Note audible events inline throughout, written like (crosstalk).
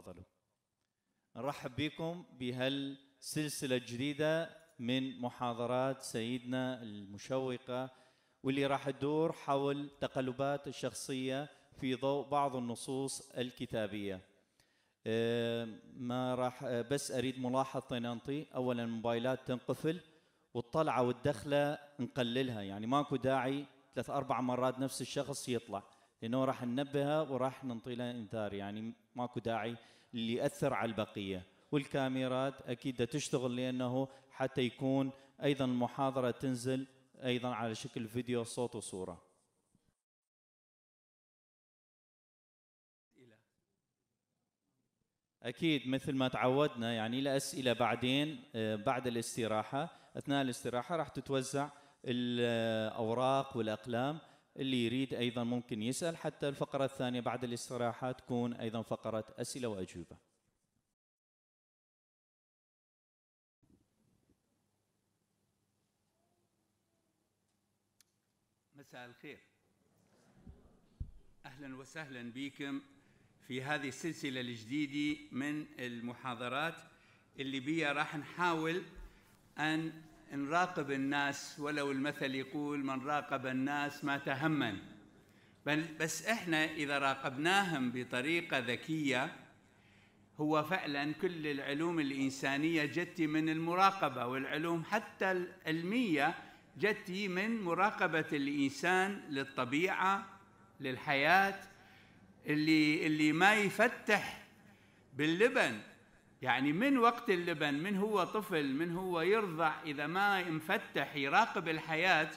تفضلوا نرحب بكم بهالسلسلة الجديدة من محاضرات سيدنا المشوقة واللي راح تدور حول تقلبات الشخصية في ضوء بعض النصوص الكتابية أه، ما راح أه، بس أريد ملاحظة أنطي أولا الموبايلات تنقفل والطلعة والدخلة نقللها يعني ماكو داعي ثلاث أربع مرات نفس الشخص يطلع لانه راح ننبهها وراح ننطي لها انذار يعني ماكو داعي اللي ياثر على البقيه والكاميرات اكيد تشتغل لانه حتى يكون ايضا المحاضره تنزل ايضا على شكل فيديو صوت وصوره اكيد مثل ما تعودنا يعني الاسئله بعدين آه، بعد الاستراحه اثناء الاستراحه راح تتوزع الاوراق والاقلام اللي يريد ايضا ممكن يسال حتى الفقره الثانيه بعد الاستراحه تكون ايضا فقره اسئله واجوبه مساء الخير اهلا وسهلا بكم في هذه السلسله الجديده من المحاضرات اللي بيها راح نحاول ان نراقب الناس ولو المثل يقول من راقب الناس ما تهمن بل بس احنا اذا راقبناهم بطريقه ذكيه هو فعلا كل العلوم الانسانيه جت من المراقبه والعلوم حتى العلميه جت من مراقبه الانسان للطبيعه للحياه اللي اللي ما يفتح باللبن يعني من وقت اللبن من هو طفل من هو يرضع إذا ما مفتح يراقب الحياة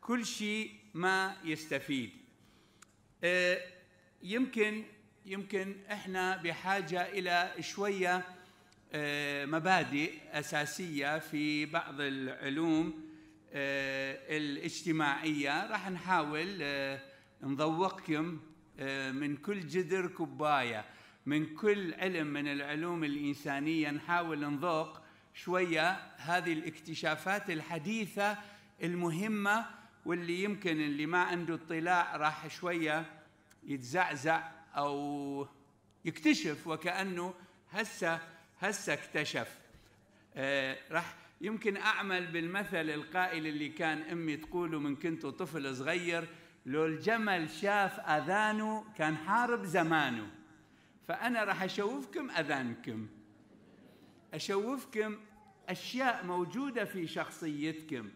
كل شيء ما يستفيد آه، يمكن يمكن احنا بحاجة إلى شوية آه، مبادئ أساسية في بعض العلوم آه، الاجتماعية راح نحاول نذوقكم من كل جذر كوباية من كل علم من العلوم الإنسانية نحاول نذوق شوية هذه الاكتشافات الحديثة المهمة واللي يمكن اللي ما عنده اطلاع راح شوية يتزعزع أو يكتشف وكأنه هسه هسه اكتشف آه راح يمكن أعمل بالمثل القائل اللي كان أمي تقوله من كنت طفل صغير لو الجمل شاف أذانه كان حارب زمانه فأنا راح أشوفكم أذانكم أشوفكم أشياء موجودة في شخصيتكم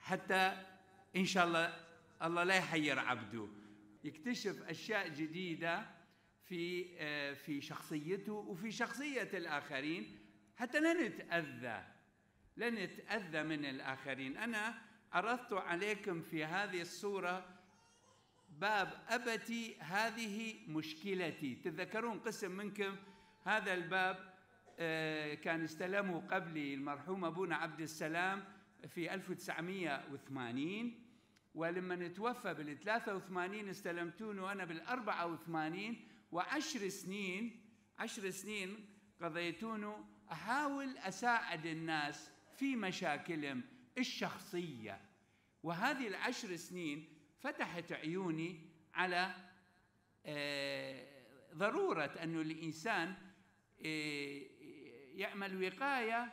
حتى إن شاء الله الله لا يحير عبده يكتشف أشياء جديدة في آه، في شخصيته وفي شخصية الآخرين حتى لا نتأذى لا نتأذى من الآخرين أنا عرضت عليكم في هذه الصورة باب أبتي هذه مشكلتي تتذكرون قسم منكم هذا الباب آه، كان استلمه قبلي المرحوم أبونا عبد السلام في 1980 ولما توفى بال 83 استلمتونه وأنا بال 84 وعشر سنين عشر سنين قضيتونه أحاول أساعد الناس في مشاكلهم الشخصية وهذه العشر سنين فتحت عيوني على آه، ضرورة أن الإنسان آه، يعمل وقاية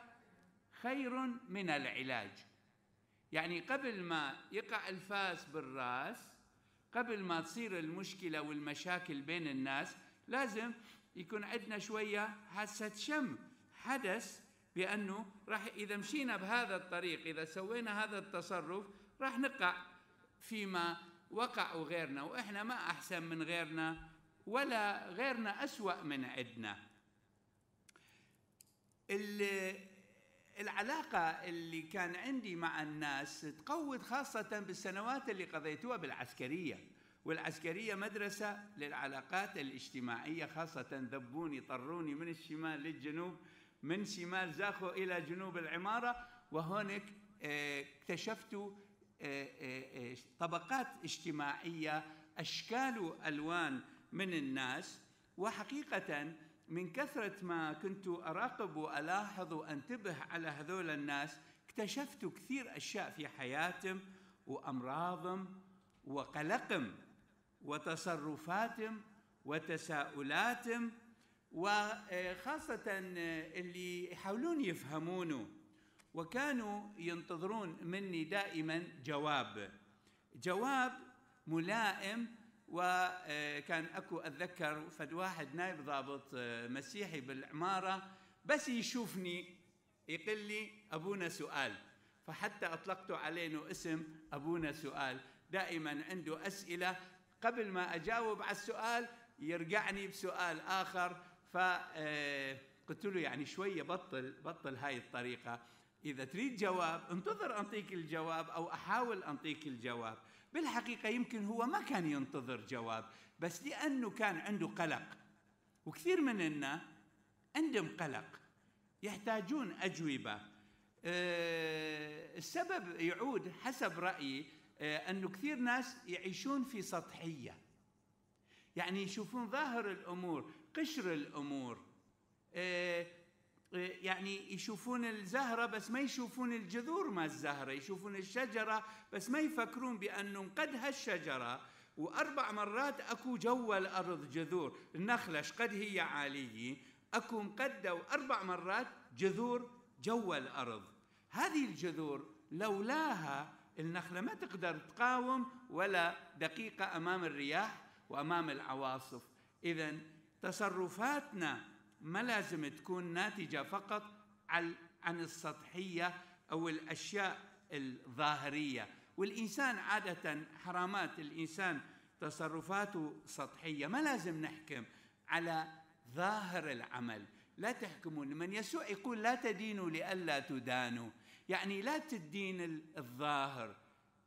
خير من العلاج يعني قبل ما يقع الفاس بالراس قبل ما تصير المشكلة والمشاكل بين الناس لازم يكون عندنا شوية حاسة شم حدث بأنه راح إذا مشينا بهذا الطريق إذا سوينا هذا التصرف راح نقع فيما وقعوا غيرنا وإحنا ما أحسن من غيرنا ولا غيرنا أسوأ من عندنا العلاقة اللي كان عندي مع الناس تقوت خاصة بالسنوات اللي قضيتوها بالعسكرية والعسكرية مدرسة للعلاقات الاجتماعية خاصة ذبوني طروني من الشمال للجنوب من شمال زاخو إلى جنوب العمارة وهناك آه، اكتشفت طبقات اجتماعية أشكال وألوان من الناس وحقيقة من كثرة ما كنت أراقب وألاحظ وأنتبه على هذول الناس اكتشفت كثير أشياء في حياتهم وأمراضهم وقلقهم وتصرفاتهم وتساؤلاتهم وخاصة اللي يحاولون يفهمونه وكانوا ينتظرون مني دائما جواب جواب ملائم وكان اكو اتذكر فد واحد نائب ضابط آه، مسيحي بالعماره بس يشوفني يقول لي ابونا سؤال فحتى اطلقت عليه اسم ابونا سؤال دائما عنده اسئله قبل ما اجاوب على السؤال يرجعني بسؤال اخر فقلت آه، له يعني شويه بطل بطل هاي الطريقه إذا تريد جواب انتظر أنطيك الجواب أو أحاول أنطيك الجواب بالحقيقة يمكن هو ما كان ينتظر جواب بس لأنه كان عنده قلق وكثير مننا عندهم قلق يحتاجون أجوبة أه السبب يعود حسب رأيي أه أنه كثير ناس يعيشون في سطحية يعني يشوفون ظاهر الأمور قشر الأمور أه إيه، يعني يشوفون الزهرة بس ما يشوفون الجذور ما الزهرة يشوفون الشجرة بس ما يفكرون بأنه قد هالشجرة وأربع مرات أكو جوا الأرض جذور النخلة قد هي عالية أكو قد وأربع مرات جذور جوا الأرض هذه الجذور لولاها النخلة ما تقدر تقاوم ولا دقيقة أمام الرياح وأمام العواصف إذا تصرفاتنا ما لازم تكون ناتجه فقط عن السطحيه او الاشياء الظاهريه والانسان عاده حرامات الانسان تصرفاته سطحيه ما لازم نحكم على ظاهر العمل لا تحكمون من يسوع يقول لا تدينوا لئلا تدانوا يعني لا تدين الظاهر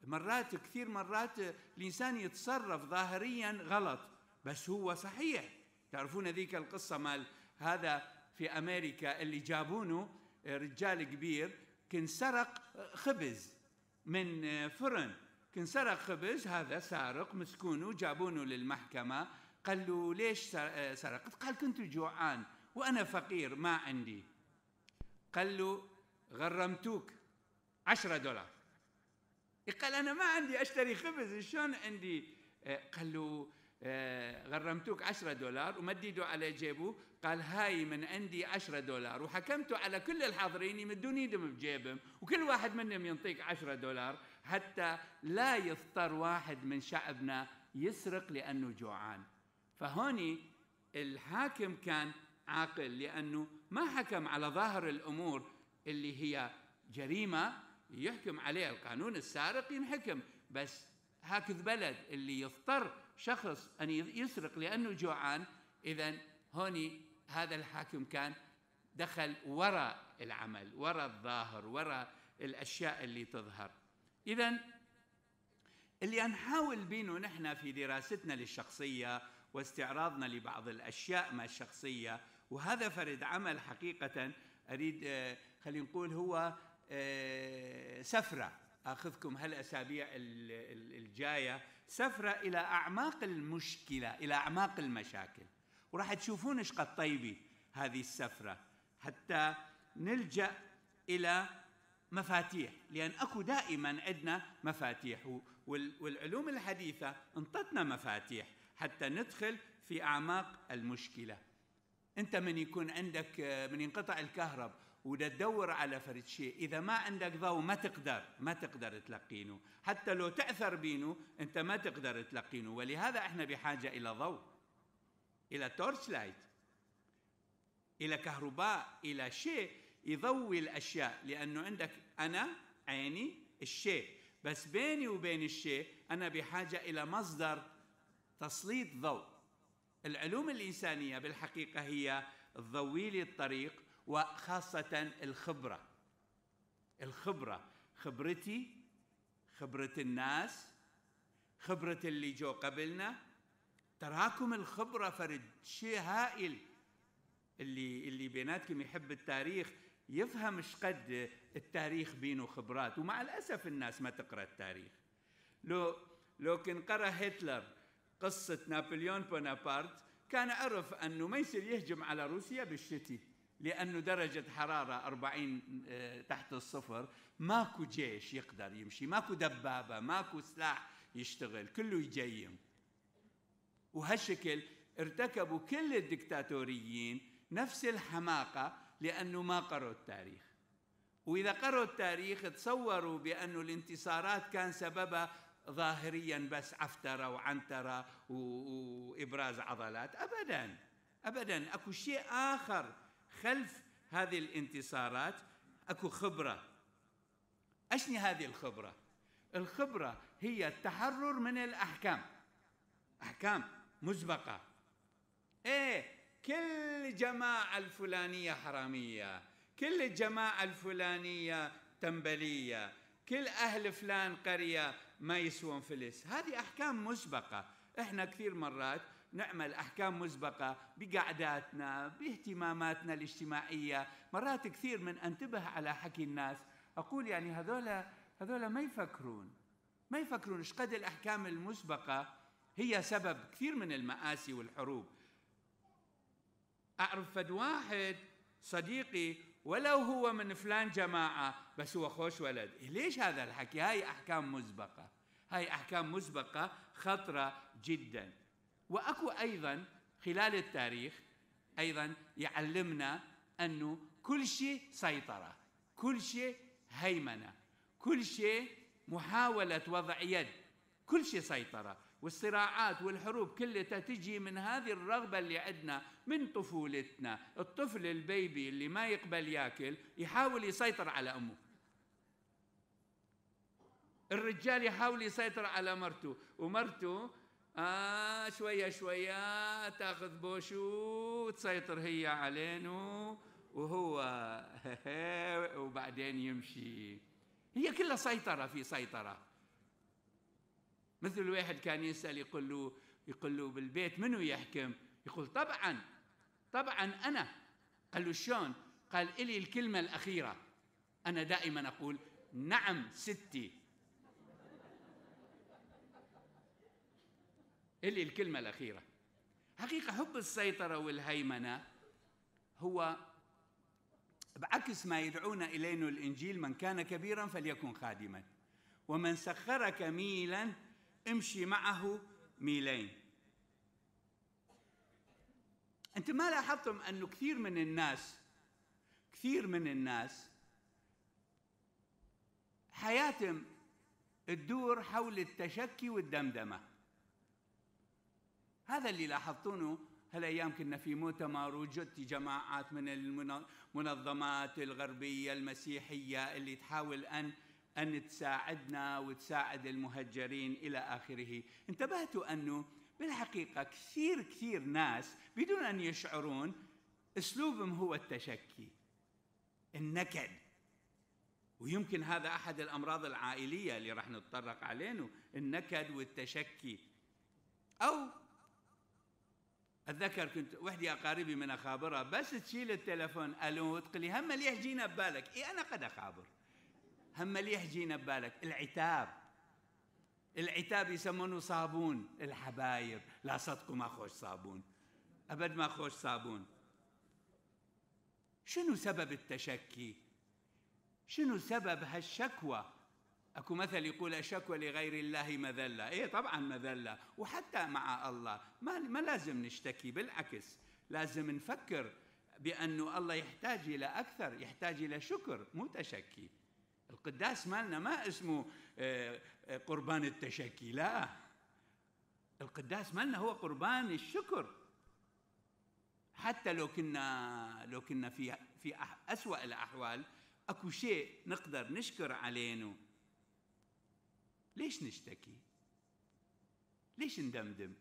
مرات كثير مرات الانسان يتصرف ظاهريا غلط بس هو صحيح تعرفون ذيك القصه مال هذا في امريكا اللي جابونه آه، رجال كبير كان سرق آه، خبز من آه، فرن كان سرق خبز هذا سارق مسكونه جابونه للمحكمه قال له ليش سرقت قال كنت جوعان وانا فقير ما عندي قال له غرمتوك عشرة دولار قال انا ما عندي اشتري خبز شلون عندي قال له آه، غرمتوك عشرة دولار ومديدوا على جيبه قال هاي من عندي عشرة دولار وحكمتوا على كل الحاضرين يمدون يدهم بجيبهم وكل واحد منهم ينطيك عشرة دولار حتى لا يضطر واحد من شعبنا يسرق لأنه جوعان فهوني الحاكم كان عاقل لأنه ما حكم على ظاهر الأمور اللي هي جريمة يحكم عليها القانون السارق ينحكم بس هكذا بلد اللي يضطر شخص أن يسرق لأنه جوعان إذا هوني هذا الحاكم كان دخل وراء العمل وراء الظاهر وراء الأشياء اللي تظهر إذا اللي نحاول بينه نحن في دراستنا للشخصية واستعراضنا لبعض الأشياء ما الشخصية وهذا فرد عمل حقيقة أريد آه، خلينا نقول هو آه، سفرة أخذكم هالأسابيع الجاية سفرة إلى أعماق المشكلة إلى أعماق المشاكل وراح تشوفون ايش قد طيبة هذه السفرة حتى نلجأ إلى مفاتيح لأن أكو دائما عندنا مفاتيح والعلوم الحديثة انطتنا مفاتيح حتى ندخل في أعماق المشكلة أنت من يكون عندك من ينقطع الكهرب وده تدور على فرد شيء اذا ما عندك ضوء ما تقدر ما تقدر تلقينه حتى لو تاثر بينه انت ما تقدر تلقينه ولهذا احنا بحاجه الى ضوء الى تورش لايت الى كهرباء الى شيء يضوي الاشياء لانه عندك انا عيني الشيء بس بيني وبين الشيء انا بحاجه الى مصدر تسليط ضوء العلوم الانسانيه بالحقيقه هي تضوي لي الطريق وخاصة الخبرة الخبرة خبرتي خبرة الناس خبرة اللي جو قبلنا تراكم الخبرة فرد شيء هائل اللي اللي بيناتكم يحب التاريخ يفهم شقد التاريخ بينه خبرات ومع الأسف الناس ما تقرأ التاريخ لو لو كان قرأ هتلر قصة نابليون بونابرت كان عرف أنه ما يصير يهجم على روسيا بالشتي لأنه درجة حرارة 40 آه، تحت الصفر ماكو جيش يقدر يمشي ماكو دبابة ماكو سلاح يشتغل كله يجيم وهالشكل ارتكبوا كل الدكتاتوريين نفس الحماقة لأنه ما قروا التاريخ وإذا قروا التاريخ تصوروا بأنه الانتصارات كان سببها ظاهريا بس عفترة وعنترة وإبراز عضلات أبدا أبدا أكو شيء آخر خلف هذه الانتصارات اكو خبره اشني هذه الخبره الخبره هي التحرر من الاحكام احكام مسبقه ايه كل جماعه الفلانيه حراميه كل الجماعه الفلانيه تنبليه كل اهل فلان قريه ما يسوون فلس هذه احكام مسبقه احنا كثير مرات نعمل أحكام مسبقة بقعداتنا باهتماماتنا الاجتماعية مرات كثير من أنتبه على حكي الناس أقول يعني هذولا هذولا ما يفكرون ما يفكرون ايش قد الأحكام المسبقة هي سبب كثير من المآسي والحروب أعرف فد واحد صديقي ولو هو من فلان جماعة بس هو خوش ولد ليش هذا الحكي هاي أحكام مسبقة هاي أحكام مسبقة خطرة جدا واكو ايضا خلال التاريخ ايضا يعلمنا انه كل شيء سيطره كل شيء هيمنه كل شيء محاوله وضع يد كل شيء سيطره والصراعات والحروب كلها تجي من هذه الرغبة اللي عندنا من طفولتنا الطفل البيبي اللي ما يقبل ياكل يحاول يسيطر على أمه الرجال يحاول يسيطر على مرته ومرته آه شوية شوية تاخذ بوشو وتسيطر هي علينا وهو (laughs) وبعدين يمشي هي كلها سيطرة في سيطرة مثل الواحد كان يسأل يقول له يقول له بالبيت منو يحكم يقول طبعا طبعا أنا قال له شلون قال إلي الكلمة الأخيرة أنا دائما أقول نعم ستي اللي الكلمة الأخيرة حقيقة حب السيطرة والهيمنة هو بعكس ما يدعون إلينا الإنجيل من كان كبيرا فليكن خادما ومن سخرك ميلا امشي معه ميلين أنت ما لاحظتم أنه كثير من الناس كثير من الناس حياتهم تدور حول التشكي والدمدمه هذا اللي لاحظتونه هالايام كنا في مؤتمر وجدت جماعات من المنظمات الغربيه المسيحيه اللي تحاول ان ان تساعدنا وتساعد المهجرين الى اخره، انتبهتوا انه بالحقيقه كثير كثير ناس بدون ان يشعرون اسلوبهم هو التشكي النكد ويمكن هذا احد الامراض العائليه اللي راح نتطرق عليه النكد والتشكي او اتذكر كنت وحدي اقاربي من اخابرها بس تشيل التلفون الو تقلي لي هم اللي يحجينا ببالك اي انا قد اخابر هم اللي يحجينا ببالك العتاب العتاب يسمونه صابون الحبايب لا صدقوا ما خوش صابون ابد ما خوش صابون شنو سبب التشكي شنو سبب هالشكوى اكو مثل يقول الشكوى لغير الله مذله ايه طبعا مذله وحتى مع الله ما ما لازم نشتكي بالعكس لازم نفكر بانه الله يحتاج الى اكثر يحتاج الى شكر مو تشكي القداس مالنا ما اسمه آه، آه، قربان التشكي لا القداس مالنا هو قربان الشكر حتى لو كنا لو كنا في في اسوا الاحوال اكو شيء نقدر نشكر علينه ليش نشتكي ليش ندمدم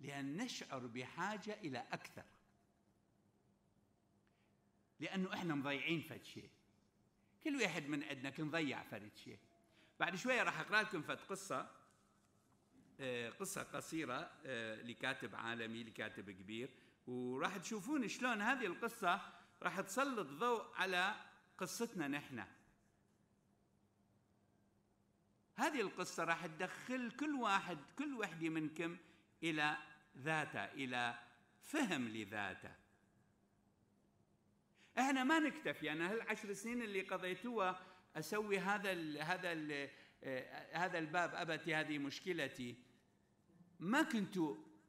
لأن نشعر بحاجة إلى أكثر لأنه إحنا مضيعين فد شيء كل واحد من عندنا كان ضيع شيء بعد شوية راح أقرأ لكم فد قصة آه، قصة قصيرة آه، لكاتب عالمي لكاتب كبير وراح تشوفون شلون هذه القصة راح تسلط ضوء على قصتنا نحن هذه القصة راح تدخل كل واحد كل وحدة منكم إلى ذاته إلى فهم لذاته احنا ما نكتفي انا هالعشر سنين اللي قضيتوها اسوي هذا ال هذا ال آه، هذا الباب ابتي هذه مشكلتي ما كنت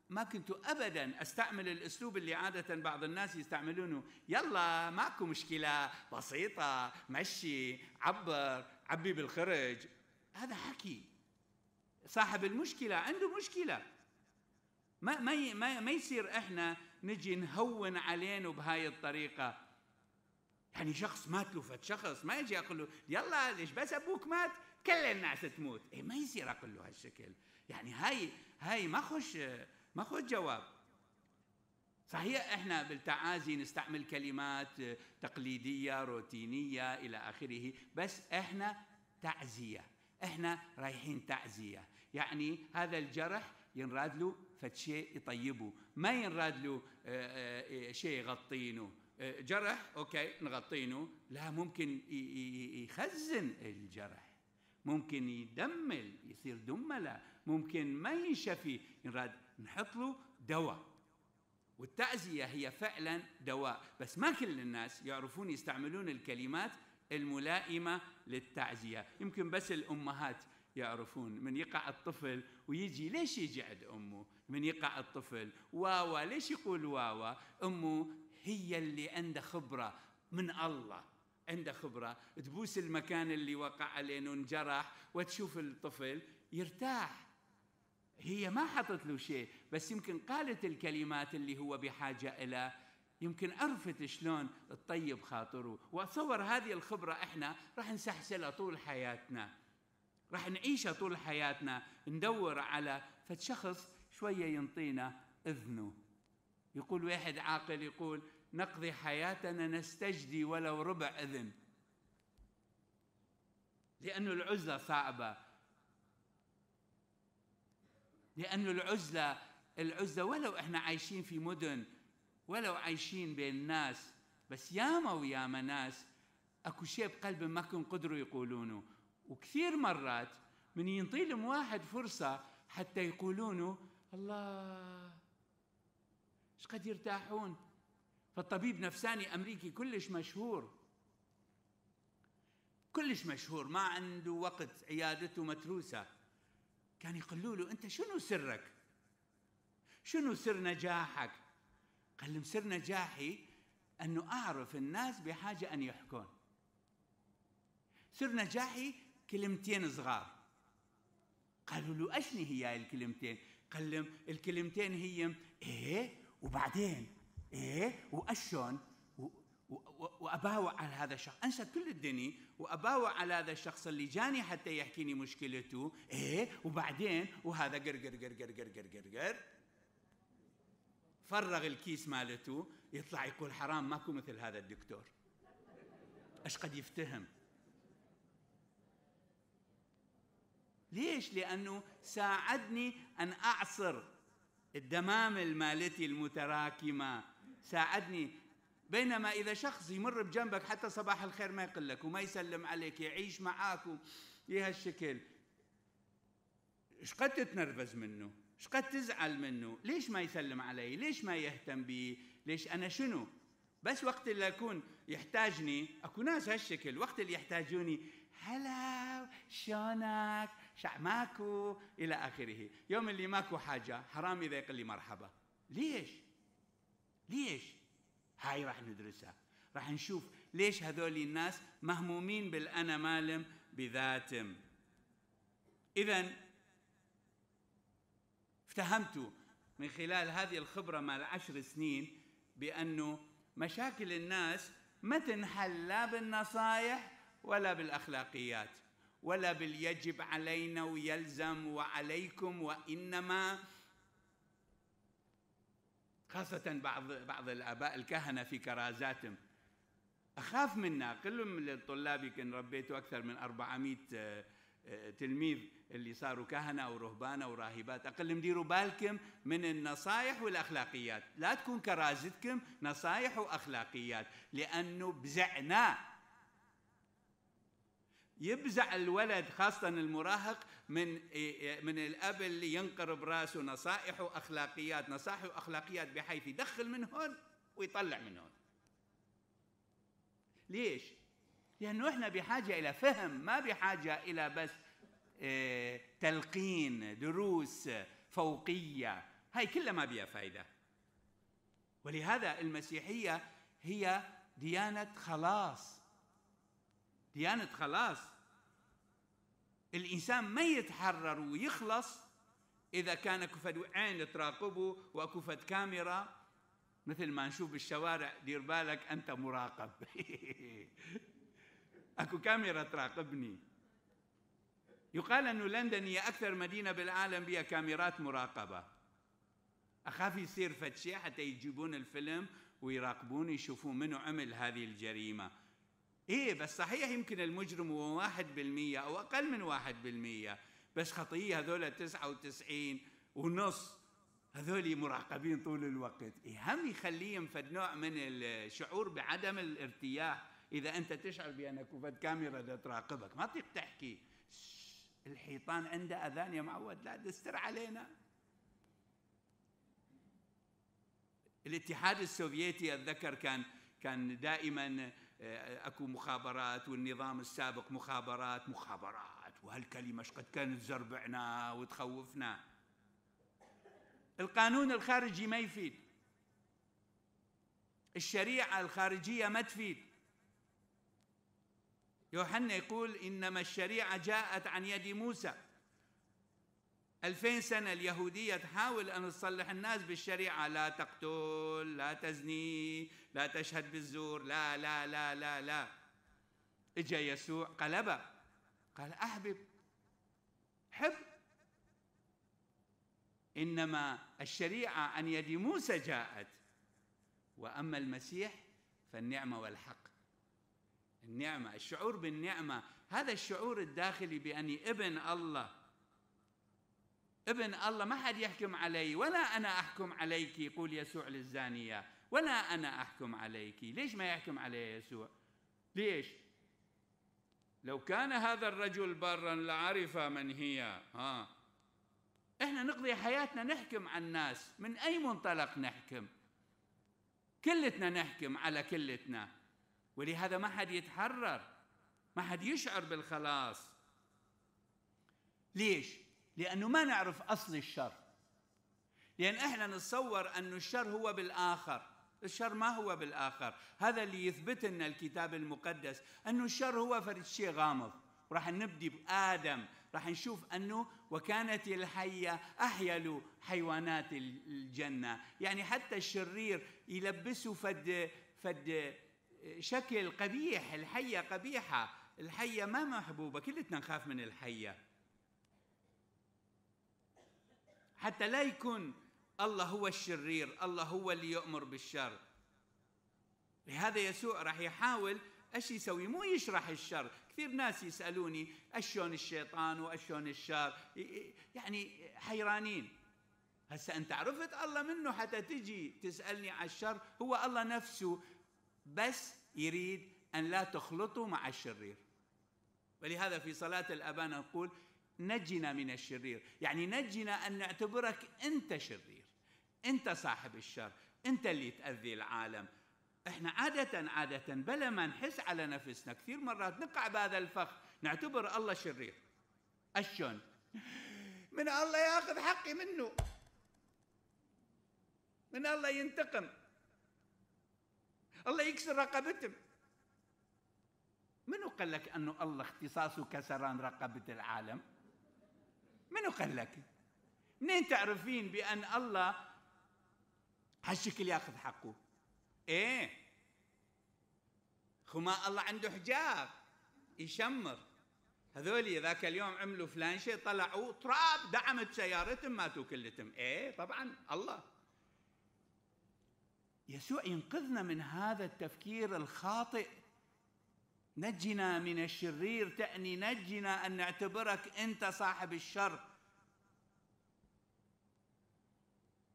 ما كنت ابدا استعمل الاسلوب اللي عاده بعض الناس يستعملونه يلا ماكو مشكله بسيطه مشي عبر عبي بالخرج هذا حكي صاحب المشكلة عنده مشكلة ما ما ما, ما يصير احنا نجي نهون علينا بهاي الطريقة يعني شخص مات له فد شخص ما يجي اقول له يلا ليش بس ابوك مات كل الناس تموت إيه ما يصير اقول له هالشكل يعني هاي هاي ما خوش ما خش جواب صحيح احنا بالتعازي نستعمل كلمات تقليديه روتينيه الى اخره بس احنا تعزيه احنا رايحين تعزيه يعني هذا الجرح ينراد له شيء يطيبه ما ينراد له آه، آه، آه، شيء يغطينه جرح اوكي نغطينه لا ممكن يخزن الجرح ممكن يدمل يصير دملة ممكن ما ينشفي ينراد نحط له دواء والتعزية هي فعلا دواء بس ما كل الناس يعرفون يستعملون الكلمات الملائمة للتعزية يمكن بس الأمهات يعرفون من يقع الطفل ويجي ليش يجي عند أمه من يقع الطفل واوا ليش يقول واوا أمه هي اللي عندها خبرة من الله عندها خبرة تبوس المكان اللي وقع عليه انجرح وتشوف الطفل يرتاح هي ما حطت له شيء بس يمكن قالت الكلمات اللي هو بحاجة إلى يمكن عرفت شلون تطيب خاطره واتصور هذه الخبره احنا راح نسحسلها طول حياتنا راح نعيشها طول حياتنا ندور على فتشخص شويه ينطينا اذنه يقول واحد عاقل يقول نقضي حياتنا نستجدي ولو ربع اذن لانه العزله صعبه لانه العزله العزله ولو احنا عايشين في مدن ولو عايشين بين الناس بس ياما وياما ناس اكو شيء بقلبهم ما كن قدروا يقولونه وكثير مرات من ينطي لهم واحد فرصه حتى يقولونه الله ايش قد يرتاحون فالطبيب نفساني امريكي كلش مشهور كلش مشهور ما عنده وقت عيادته متروسه كان يقولوا له انت شنو سرك شنو سر نجاحك قال لي مسر نجاحي أنه أعرف الناس بحاجة أن يحكون سر نجاحي كلمتين صغار قالوا له أشني هي الكلمتين قال لهم الكلمتين هي إيه وبعدين إيه وأشون وأباوع على هذا الشخص أنسى كل الدنيا وأباوع على هذا الشخص اللي جاني حتى يحكيني مشكلته إيه وبعدين وهذا قر قر قر قر قر قر قر, قر فرغ الكيس مالته يطلع يقول حرام ماكو مثل هذا الدكتور اش قد يفتهم ليش لانه ساعدني ان اعصر الدمامل مالتي المتراكمه ساعدني بينما اذا شخص يمر بجنبك حتى صباح الخير ما يقول لك وما يسلم عليك يعيش معاك بهالشكل ايش قد تتنرفز منه ايش قد تزعل منه ليش ما يسلم علي ليش ما يهتم بي ليش أنا شنو بس وقت اللي أكون يحتاجني أكو ناس هالشكل وقت اللي يحتاجوني هلا شلونك شعماكو ماكو إلى آخره يوم اللي ماكو حاجة حرام إذا يقول لي مرحبا ليش ليش هاي راح ندرسها راح نشوف ليش هذول الناس مهمومين بالأنا مالم بذاتم إذا افتهمت من خلال هذه الخبرة مال عشر سنين بأنه مشاكل الناس ما تنحل لا بالنصايح ولا بالأخلاقيات ولا باليجب علينا ويلزم وعليكم وإنما خاصة بعض بعض الآباء الكهنة في كرازاتهم أخاف منا كل من طلابي يمكن ربيته أكثر من 400 تلميذ اللي صاروا كهنه او او وراهبات اقل مديروا بالكم من النصائح والاخلاقيات لا تكون كرازتكم نصائح واخلاقيات لانه بزعنا يبزع الولد خاصة المراهق من من الأب اللي ينقرب راسه نصائح وأخلاقيات نصائح وأخلاقيات بحيث يدخل من هون ويطلع من هون ليش؟ لأنه إحنا بحاجة إلى فهم ما بحاجة إلى بس آه، تلقين دروس فوقية هاي كلها ما بيها فايدة ولهذا المسيحية هي ديانة خلاص ديانة خلاص الإنسان ما يتحرر ويخلص إذا كان كفد عين تراقبه وكفد كاميرا مثل ما نشوف بالشوارع دير بالك أنت مراقب (laughs) اكو كاميرا تراقبني يقال انه لندن هي اكثر مدينه بالعالم بها كاميرات مراقبه اخاف يصير فد شيء حتى يجيبون الفيلم ويراقبون يشوفون منو عمل هذه الجريمه ايه بس صحيح يمكن المجرم هو واحد بالمية او اقل من واحد بالمية بس خطية هذول تسعة وتسعين ونص هذول مراقبين طول الوقت إيه هم يخليهم فد نوع من الشعور بعدم الارتياح إذا أنت تشعر بأنك فد كاميرا دا تراقبك ما تطيق تحكي الحيطان عنده أذان يا معود لا تستر علينا الاتحاد السوفيتي أتذكر كان كان دائما آه، اكو مخابرات والنظام السابق مخابرات مخابرات وهالكلمه شقد كانت تزربعنا وتخوفنا القانون الخارجي ما يفيد الشريعه الخارجيه ما تفيد يوحنا يقول إنما الشريعة جاءت عن يد موسى ألفين سنة اليهودية تحاول أن تصلح الناس بالشريعة لا تقتل لا تزني لا تشهد بالزور لا لا لا لا لا إجا يسوع قلبها قال أحبب حب إنما الشريعة عن يد موسى جاءت وأما المسيح فالنعمة والحق النعمة الشعور بالنعمة هذا الشعور الداخلي بأني ابن الله ابن الله ما حد يحكم علي ولا أنا أحكم عليك يقول يسوع للزانية ولا أنا أحكم عليك ليش ما يحكم علي يسوع ليش لو كان هذا الرجل برا لعرف من هي ها احنا نقضي حياتنا نحكم على الناس من اي منطلق نحكم كلتنا نحكم على كلتنا ولهذا ما حد يتحرر ما حد يشعر بالخلاص ليش؟ لأنه ما نعرف أصل الشر لأن إحنا نتصور أن الشر هو بالآخر الشر ما هو بالآخر هذا اللي يثبت لنا الكتاب المقدس أنه الشر هو فرد شيء غامض ورح نبدي بآدم راح نشوف أنه وكانت الحية أحيل حيوانات الجنة يعني حتى الشرير يلبسه فد فد شكل قبيح الحية قبيحة الحية ما محبوبة كلتنا نخاف من الحية حتى لا يكون الله هو الشرير الله هو اللي يؤمر بالشر لهذا يسوع راح يحاول ايش يسوي مو يشرح الشر كثير ناس يسالوني اشون الشيطان واشون الشر يعني حيرانين هسه انت عرفت الله منه حتى تجي تسالني على الشر هو الله نفسه بس يريد أن لا تخلطوا مع الشرير ولهذا في صلاة الأبان نقول نجنا من الشرير يعني نجنا أن نعتبرك أنت شرير أنت صاحب الشر أنت اللي تأذي العالم احنا عادة عادة بلا ما نحس على نفسنا كثير مرات نقع بهذا الفخ نعتبر الله شرير أشون من الله ياخذ حقي منه من الله ينتقم الله يكسر رقبتهم منو قال لك أنه الله اختصاصه كسران رقبة العالم منو قال لك منين تعرفين بأن الله هالشكل ياخذ حقه ايه خما الله عنده حجاب يشمر هذول ذاك اليوم عملوا فلان شيء طلعوا تراب دعمت سيارتهم ماتوا كلتهم ايه طبعا الله يسوع ينقذنا من هذا التفكير الخاطئ نجنا من الشرير تأني نجنا أن نعتبرك أنت صاحب الشر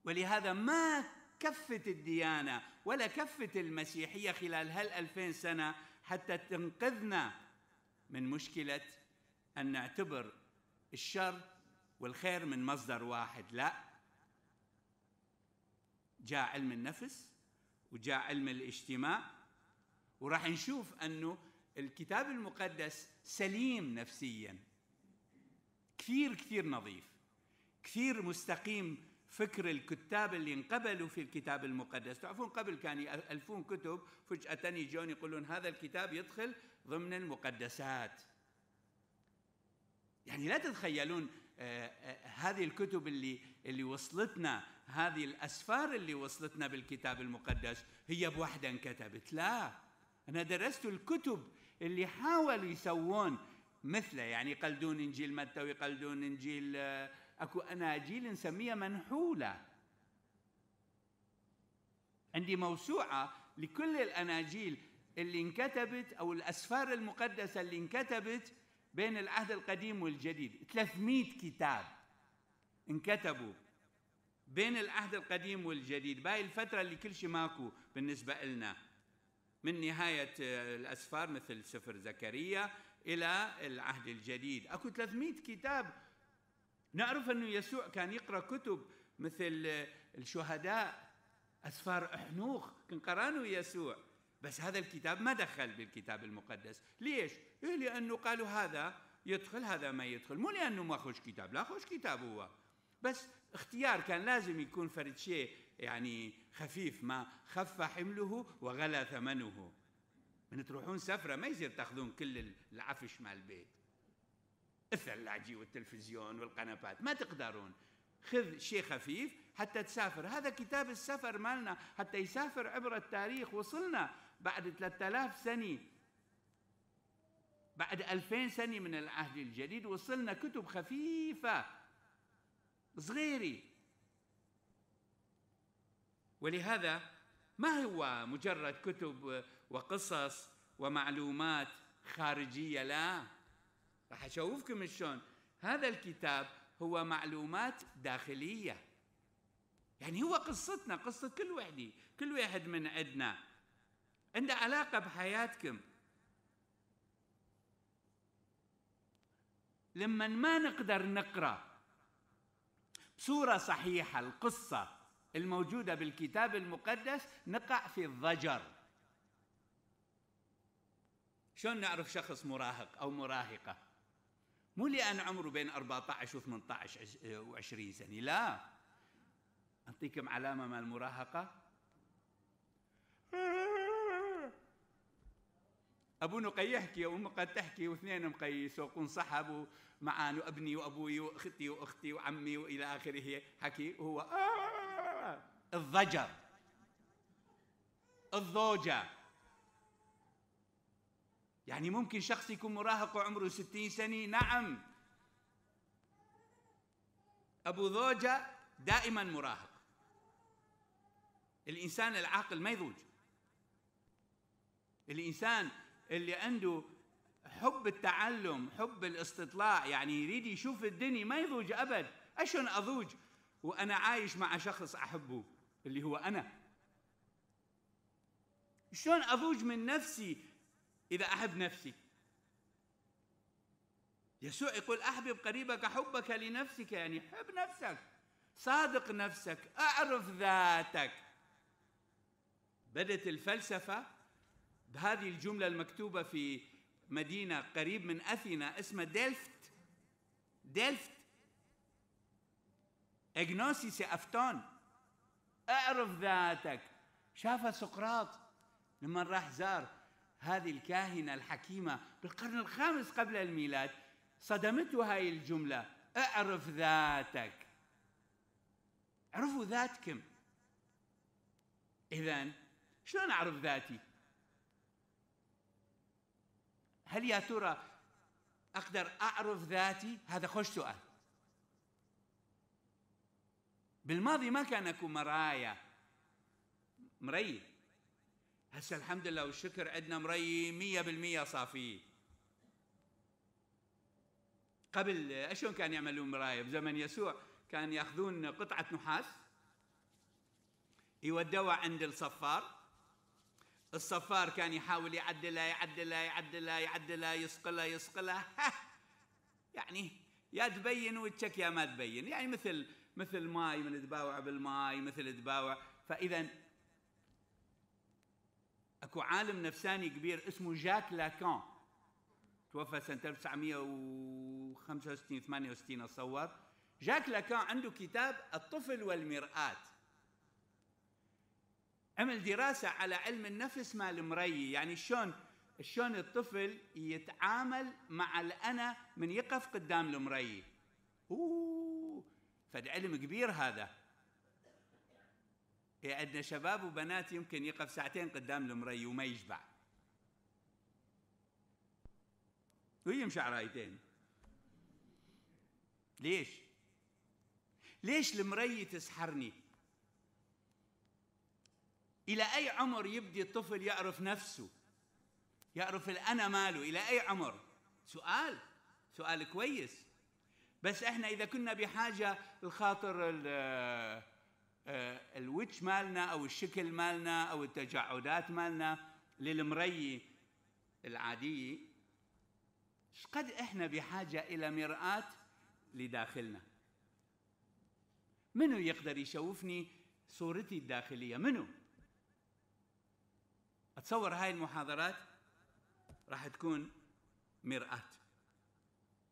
ولهذا ما كفت الديانة ولا كفت المسيحية خلال هالألفين سنة حتى تنقذنا من مشكلة أن نعتبر الشر والخير من مصدر واحد لا جاء علم النفس وجاء علم الاجتماع وراح نشوف انه الكتاب المقدس سليم نفسيا كثير كثير نظيف كثير مستقيم فكر الكتاب اللي انقبلوا في الكتاب المقدس تعرفون قبل كان يألفون كتب فجأة يجون يقولون هذا الكتاب يدخل ضمن المقدسات يعني لا تتخيلون آه، آه، هذه الكتب اللي اللي وصلتنا هذه الأسفار اللي وصلتنا بالكتاب المقدس هي بوحدة انكتبت لا أنا درست الكتب اللي حاولوا يسوون مثله يعني يقلدون إنجيل متى ويقلدون إنجيل آه، أكو أناجيل نسميها منحولة عندي موسوعة لكل الأناجيل اللي انكتبت أو الأسفار المقدسة اللي انكتبت بين العهد القديم والجديد 300 كتاب انكتبوا بين العهد القديم والجديد باي الفترة اللي كل شيء ماكو بالنسبة لنا من نهاية آه، الأسفار مثل سفر زكريا إلى العهد الجديد أكو 300 كتاب نعرف أنه يسوع كان يقرأ كتب مثل آه، الشهداء أسفار أحنوخ كان قرانه يسوع بس هذا الكتاب ما دخل بالكتاب المقدس ليش؟ إيه، لأنه قالوا هذا يدخل هذا ما يدخل مو لأنه ما خوش كتاب لا خوش كتاب هو بس اختيار كان لازم يكون فرد شيء يعني خفيف ما خف حمله وغلى ثمنه من تروحون سفره ما يصير تاخذون كل العفش مال البيت الثلاجه والتلفزيون والقنبات ما تقدرون خذ شيء خفيف حتى تسافر هذا كتاب السفر مالنا حتى يسافر عبر التاريخ وصلنا بعد 3000 سنه بعد 2000 سنه من العهد الجديد وصلنا كتب خفيفه صغيري ولهذا ما هو مجرد كتب وقصص ومعلومات خارجية لا راح أشوفكم شلون هذا الكتاب هو معلومات داخلية يعني هو قصتنا قصة كل وحدي كل واحد من عندنا عنده علاقة بحياتكم لما ما نقدر نقرأ صورة صحيحة القصة الموجودة بالكتاب المقدس نقع في الضجر شلون نعرف شخص مراهق أو مراهقة مو لأن عمره بين 14 و 18 و 20 سنة لا أعطيكم علامة مال المراهقة ابو نقي يحكي وامه قد تحكي واثنين مقيس وانصحبوا ومعان وابني وابوي واختي واختي وعمي والى اخره حكي وهو آه. الضجر الضوجه يعني ممكن شخص يكون مراهق وعمره ستين سنة نعم أبو ضوجة دائما مراهق الإنسان العاقل ما يضوج الإنسان اللي عنده حب التعلم حب الاستطلاع يعني يريد يشوف الدنيا ما يضوج أبد أشن أضوج وأنا عايش مع شخص أحبه اللي هو أنا شلون أضوج من نفسي إذا أحب نفسي يسوع يقول أحبب قريبك حبك لنفسك يعني حب نفسك صادق نفسك أعرف ذاتك بدت الفلسفة بهذه الجملة المكتوبة في مدينة قريب من أثينا اسمها ديلفت ديلفت اجنوسيس أفتون اعرف ذاتك شافها سقراط لما راح زار هذه الكاهنة الحكيمة بالقرن الخامس قبل الميلاد صدمته هاي الجملة اعرف ذاتك اعرفوا ذاتكم إذا شلون أعرف ذاتي؟ هل يا ترى أقدر أعرف ذاتي هذا خوش سؤال بالماضي ما كان أكو مرايا مرية هسه الحمد لله والشكر عندنا مرية مية بالمية صافية قبل اشون كان يعملون مرايا بزمن يسوع كان ياخذون قطعه نحاس يودوها عند الصفار الصفار كان يحاول يعدلها يعدلها يعدلها يعدلها يسقلها يسقلها يعني يا تبين وجهك يا ما تبين يعني مثل مثل ماي من تباوع بالماي مثل تباوع فاذا اكو عالم نفساني كبير اسمه جاك لاكان توفى سنه 1965 68 اتصور جاك لاكان عنده كتاب الطفل والمرآة عمل دراسه على علم النفس مال المري يعني شلون شلون الطفل يتعامل مع الانا من يقف قدام المري فد علم كبير هذا إيه، عندنا شباب وبنات يمكن يقف ساعتين قدام المري وما يشبع ويمشع رايتين ليش ليش المري تسحرني إلى أي عمر يبدي الطفل يعرف نفسه يعرف الأنا ماله إلى أي عمر سؤال سؤال كويس بس احنا اذا كنا بحاجه لخاطر الوجه آه، مالنا او الشكل مالنا او التجعدات مالنا للمريه العاديه قد احنا بحاجه الى مراه لداخلنا منو يقدر يشوفني صورتي الداخليه منو اتصور هاي المحاضرات راح تكون مرآة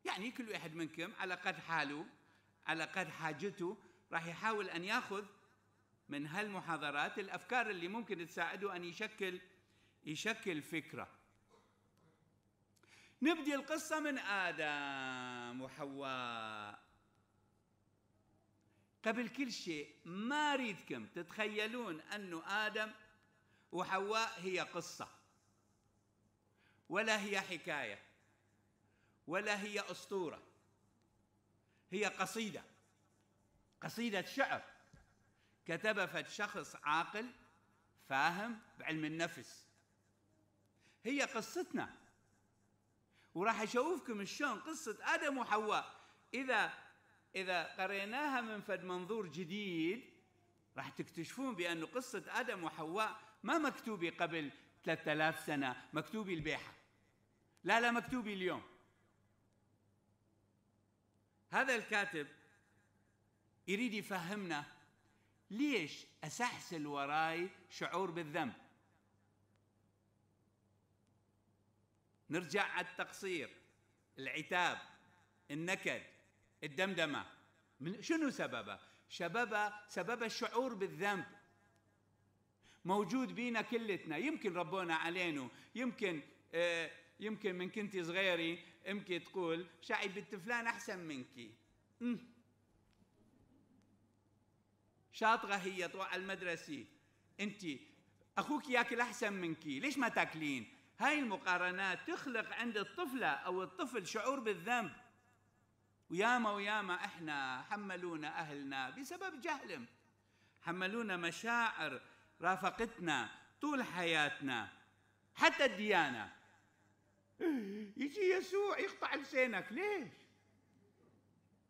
يعني كل واحد منكم على قد حاله على قد حاجته راح يحاول ان ياخذ من هالمحاضرات الافكار اللي ممكن تساعده ان يشكل يشكل فكره نبدي القصه من ادم وحواء قبل كل شيء ما اريدكم تتخيلون انه ادم وحواء هي قصة ولا هي حكاية ولا هي أسطورة هي قصيدة قصيدة شعر كتبها شخص عاقل فاهم بعلم النفس هي قصتنا وراح اشوفكم شلون قصه ادم وحواء اذا اذا قريناها من فد منظور جديد راح تكتشفون بان قصه ادم وحواء ما مكتوبة قبل 3000 سنة مكتوبة البيحة لا لا مكتوبة اليوم هذا الكاتب يريد يفهمنا ليش أسحسل وراي شعور بالذنب نرجع على التقصير العتاب النكد الدمدمة من شنو سببها؟ سببها سببها الشعور بالذنب موجود بينا كلتنا يمكن ربونا علينا يمكن آه، يمكن من كنت صغيري امك تقول شعي بنت فلان احسن منك شاطره هي تروح على المدرسه انت اخوك ياكل احسن منك ليش ما تاكلين هاي المقارنات تخلق عند الطفله او الطفل شعور بالذنب وياما وياما احنا حملونا اهلنا بسبب جهلهم حملونا مشاعر رافقتنا طول حياتنا حتى الديانة يجي يسوع يقطع لسانك ليش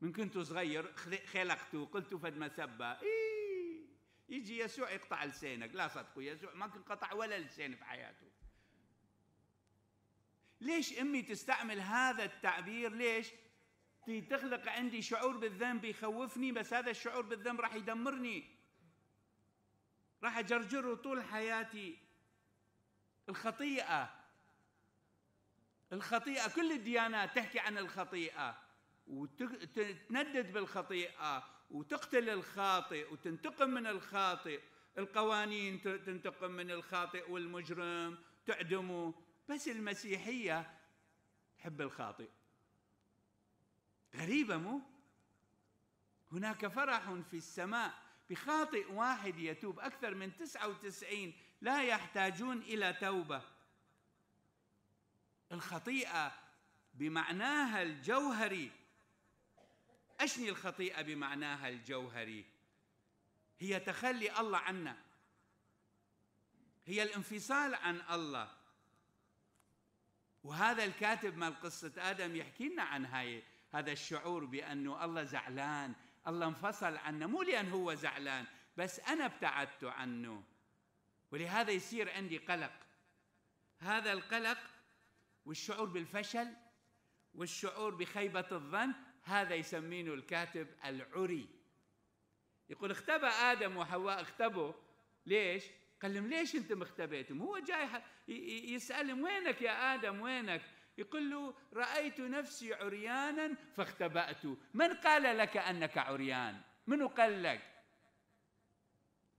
من كنت صغير خلقته قلت فد مسبة إيه يجي يسوع يقطع لسانك لا صدقوا يسوع ما كان قطع ولا لسان في حياته ليش امي تستعمل هذا التعبير ليش تخلق عندي شعور بالذنب يخوفني بس هذا الشعور بالذنب راح يدمرني راح أجرجره طول حياتي الخطيئة الخطيئة كل الديانات تحكي عن الخطيئة وتندد بالخطيئة وتقتل الخاطئ وتنتقم من الخاطئ القوانين تنتقم من الخاطئ والمجرم تعدمه بس المسيحية تحب الخاطئ غريبة مو؟ هناك فرح في السماء بخاطئ واحد يتوب أكثر من 99 لا يحتاجون إلى توبة الخطيئة بمعناها الجوهري أشني الخطيئة بمعناها الجوهري هي تخلي الله عنا هي الانفصال عن الله وهذا الكاتب مال قصة آدم يحكي لنا عن هاي هذا الشعور بأنه الله زعلان الله انفصل عنا مو لأن هو زعلان بس أنا ابتعدت عنه ولهذا يصير عندي قلق هذا القلق والشعور بالفشل والشعور بخيبة الظن هذا يسمينه الكاتب العري يقول اختبى آدم وحواء اختبوا ليش؟ قال لهم ليش انتم اختبيتم؟ هو جاي يسألهم وينك يا آدم وينك؟ يقول له رأيت نفسي عريانا فاختبأت من قال لك أنك عريان من قال لك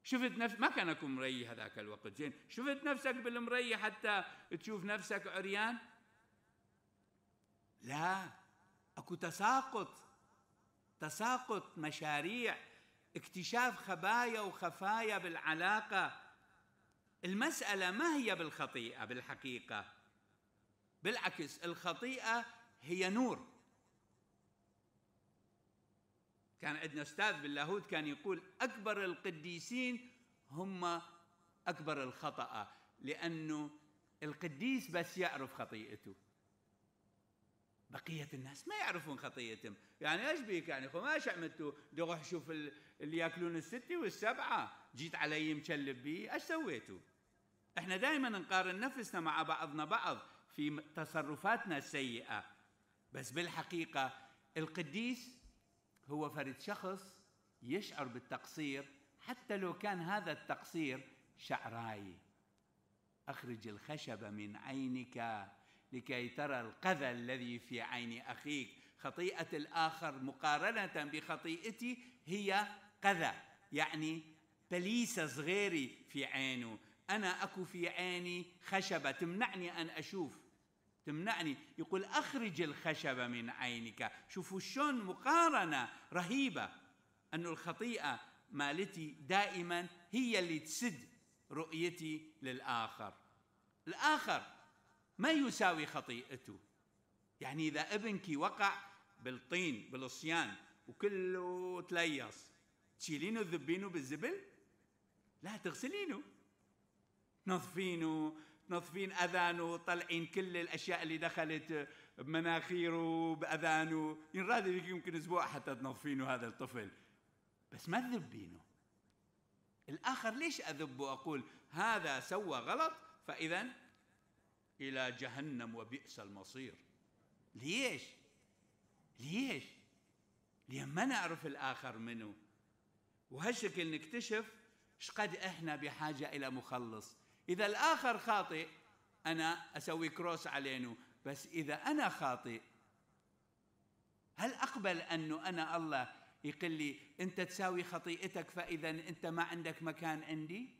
شفت نفس ما كان اكو مريح هذاك الوقت زين شفت نفسك بالمريح حتى تشوف نفسك عريان لا اكو تساقط تساقط مشاريع اكتشاف خبايا وخفايا بالعلاقه المساله ما هي بالخطيئه بالحقيقه بالعكس الخطيئة هي نور كان عندنا أستاذ باللاهوت كان يقول أكبر القديسين هم أكبر الخطأ لأنه القديس بس يعرف خطيئته بقية الناس ما يعرفون خطيتهم يعني ايش بيك يعني خو ما عملتوا دغوا شوف اللي ياكلون الستة والسبعة جيت علي مكلب بي ايش سويتوا احنا دائما نقارن نفسنا مع بعضنا بعض في تصرفاتنا السيئة بس بالحقيقة القديس هو فرد شخص يشعر بالتقصير حتى لو كان هذا التقصير شعراي أخرج الخشب من عينك لكي ترى القذى الذي في عين أخيك خطيئة الآخر مقارنة بخطيئتي هي قذى يعني بليسة صغيرة في عينه أنا أكو في عيني خشبة تمنعني أن أشوف تمنعني يقول أخرج الخشب من عينك شوفوا شلون مقارنة رهيبة أن الخطيئة مالتي دائما هي اللي تسد رؤيتي للآخر الآخر ما يساوي خطيئته يعني إذا ابنك وقع بالطين بالصيان وكله تليص تشيلينه تذبينه بالزبل لا تغسلينه نظفينه تنظفين اذانه طلعين كل الاشياء اللي دخلت بمناخيره آه، باذانه ينراد يعني يمكن اسبوع حتى تنظفينه هذا الطفل بس ما تذبينه الاخر ليش اذب واقول هذا سوى غلط فاذا الى جهنم وبئس المصير ليش ليش لأن ما نعرف الآخر منه وهالشكل نكتشف شقد إحنا بحاجة إلى مخلص إذا الآخر خاطئ أنا أسوي كروس علينا بس إذا أنا خاطئ هل أقبل أنه أنا الله يقول لي أنت تساوي خطيئتك فإذا أنت ما عندك مكان عندي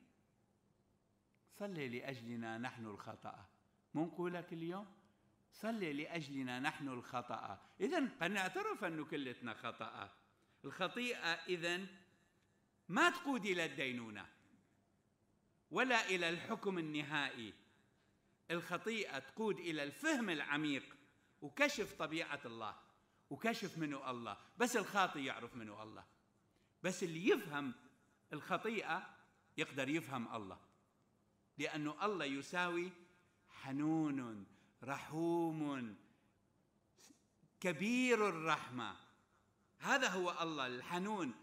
صلي لأجلنا نحن الخطأ مو اليوم صلي لأجلنا نحن الخطأ إذا قد نعترف أنه كلتنا خطأ الخطيئة إذا ما تقود إلى الدينونة ولا الى الحكم النهائي الخطيئه تقود الى الفهم العميق وكشف طبيعه الله وكشف منو الله بس الخاطي يعرف منو الله بس اللي يفهم الخطيئه يقدر يفهم الله لانه الله يساوي حنون رحوم كبير الرحمه هذا هو الله الحنون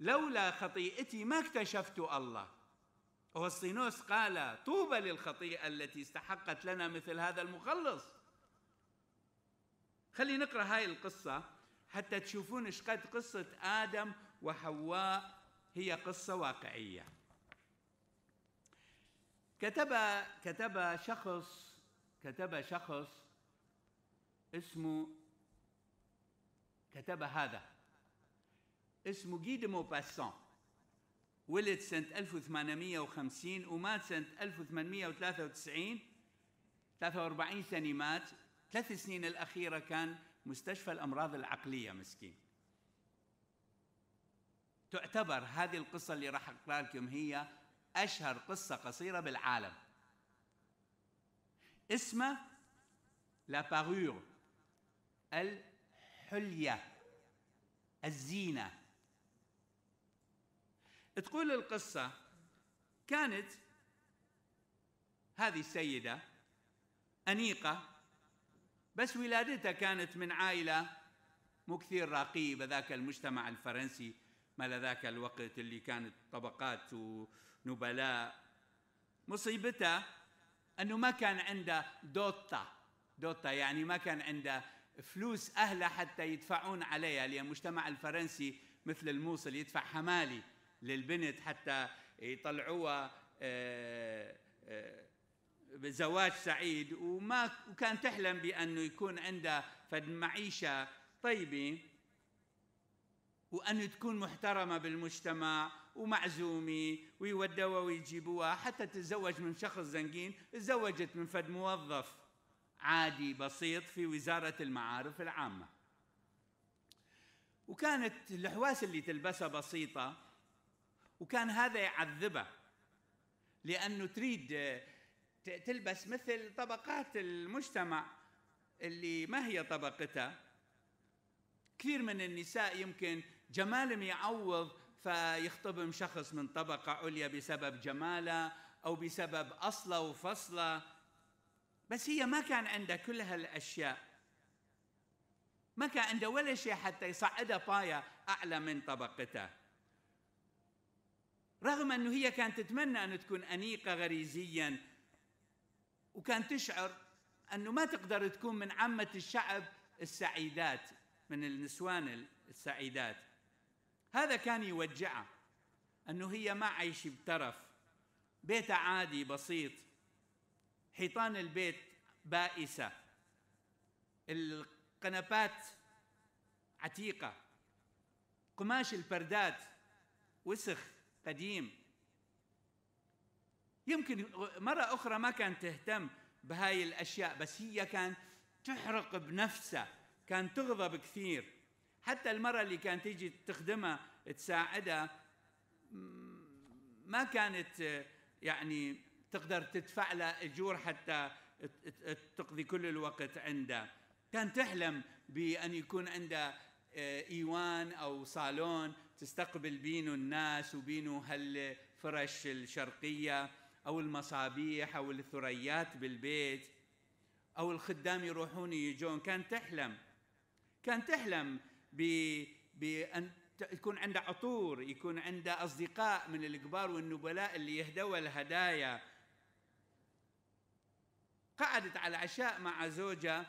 لولا خطيئتي ما اكتشفت الله أوسطينوس قال طوبى للخطيئة التي استحقت لنا مثل هذا المخلص خلي نقرأ هاي القصة حتى تشوفون ايش قد قصة آدم وحواء هي قصة واقعية كتب كتب شخص كتب شخص اسمه كتب هذا اسمه جي موباسون ولد سنة 1850 ومات سنة 1893 43 سنة مات ثلاث سنين الأخيرة كان مستشفى الأمراض العقلية مسكين تعتبر هذه القصة اللي راح أقرأ لكم هي أشهر قصة قصيرة بالعالم اسمه لا الحلية الزينة تقول القصة كانت هذه السيدة أنيقة بس ولادتها كانت من عائلة مو كثير راقية بذاك المجتمع الفرنسي مال ذاك الوقت اللي كانت طبقات ونبلاء مصيبتها أنه ما كان عنده دوتا دوتا يعني ما كان عنده فلوس أهله حتى يدفعون عليها لأن المجتمع الفرنسي مثل الموصل يدفع حمالي للبنت حتى يطلعوها بزواج آه، آه، سعيد وما وكان تحلم بانه يكون عندها فد معيشه طيبه وأن تكون محترمة بالمجتمع ومعزومة ويودوها ويجيبوها حتى تتزوج من شخص زنقين تزوجت من فد موظف عادي بسيط في وزارة المعارف العامة وكانت الحواس اللي تلبسها بسيطة وكان هذا يعذبه لانه تريد تلبس مثل طبقات المجتمع اللي ما هي طبقتها كثير من النساء يمكن جمالهم يعوض فيخطبهم شخص من طبقة عليا بسبب جماله أو بسبب أصله وفصله بس هي ما كان عندها كل هالأشياء ما كان عندها ولا شيء حتى يصعدها باية أعلى من طبقتها رغم أنه هي كانت تتمنى أن تكون أنيقة غريزيا وكانت تشعر أنه ما تقدر تكون من عامة الشعب السعيدات من النسوان السعيدات هذا كان يوجعها أنه هي ما عايشة بترف بيتها عادي بسيط حيطان البيت بائسة القنبات عتيقة قماش البردات وسخ قديم يمكن مرة أخرى ما كانت تهتم بهاي الأشياء بس هي كانت تحرق بنفسها كانت تغضب كثير حتى المرة اللي كانت تيجي تخدمها تساعدها ما كانت يعني تقدر تدفع لها أجور حتى تقضي كل الوقت عندها كان تحلم بأن يكون عندها آه، إيوان أو صالون تستقبل بينه الناس وبينه هالفرش الشرقية أو المصابيح أو الثريات بالبيت أو الخدام يروحون يجون كان تحلم كان تحلم بأن يكون عنده عطور يكون عنده أصدقاء من الكبار والنبلاء اللي يهدوا الهدايا قعدت على عشاء مع زوجها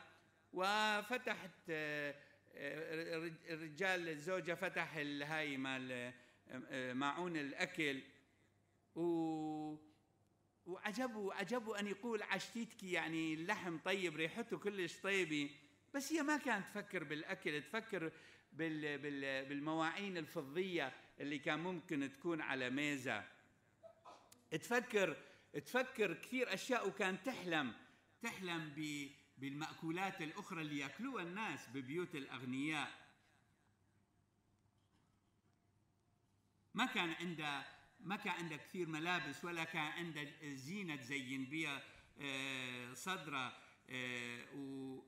وفتحت الرجال الزوجة فتح الهاي مال معون الأكل و وعجبوا عجبوا أن يقول عشتيتك يعني اللحم طيب ريحته كلش طيبة بس هي ما كانت تفكر بالأكل تفكر بال بال بالمواعين الفضية اللي كان ممكن تكون على ميزة تفكر تفكر كثير أشياء وكانت تحلم تحلم ب بالمأكولات الأخرى اللي يأكلوها الناس ببيوت الأغنياء ما كان عنده ما كان عنده كثير ملابس ولا كان عنده زينة تزين بها آه، صدره آه، و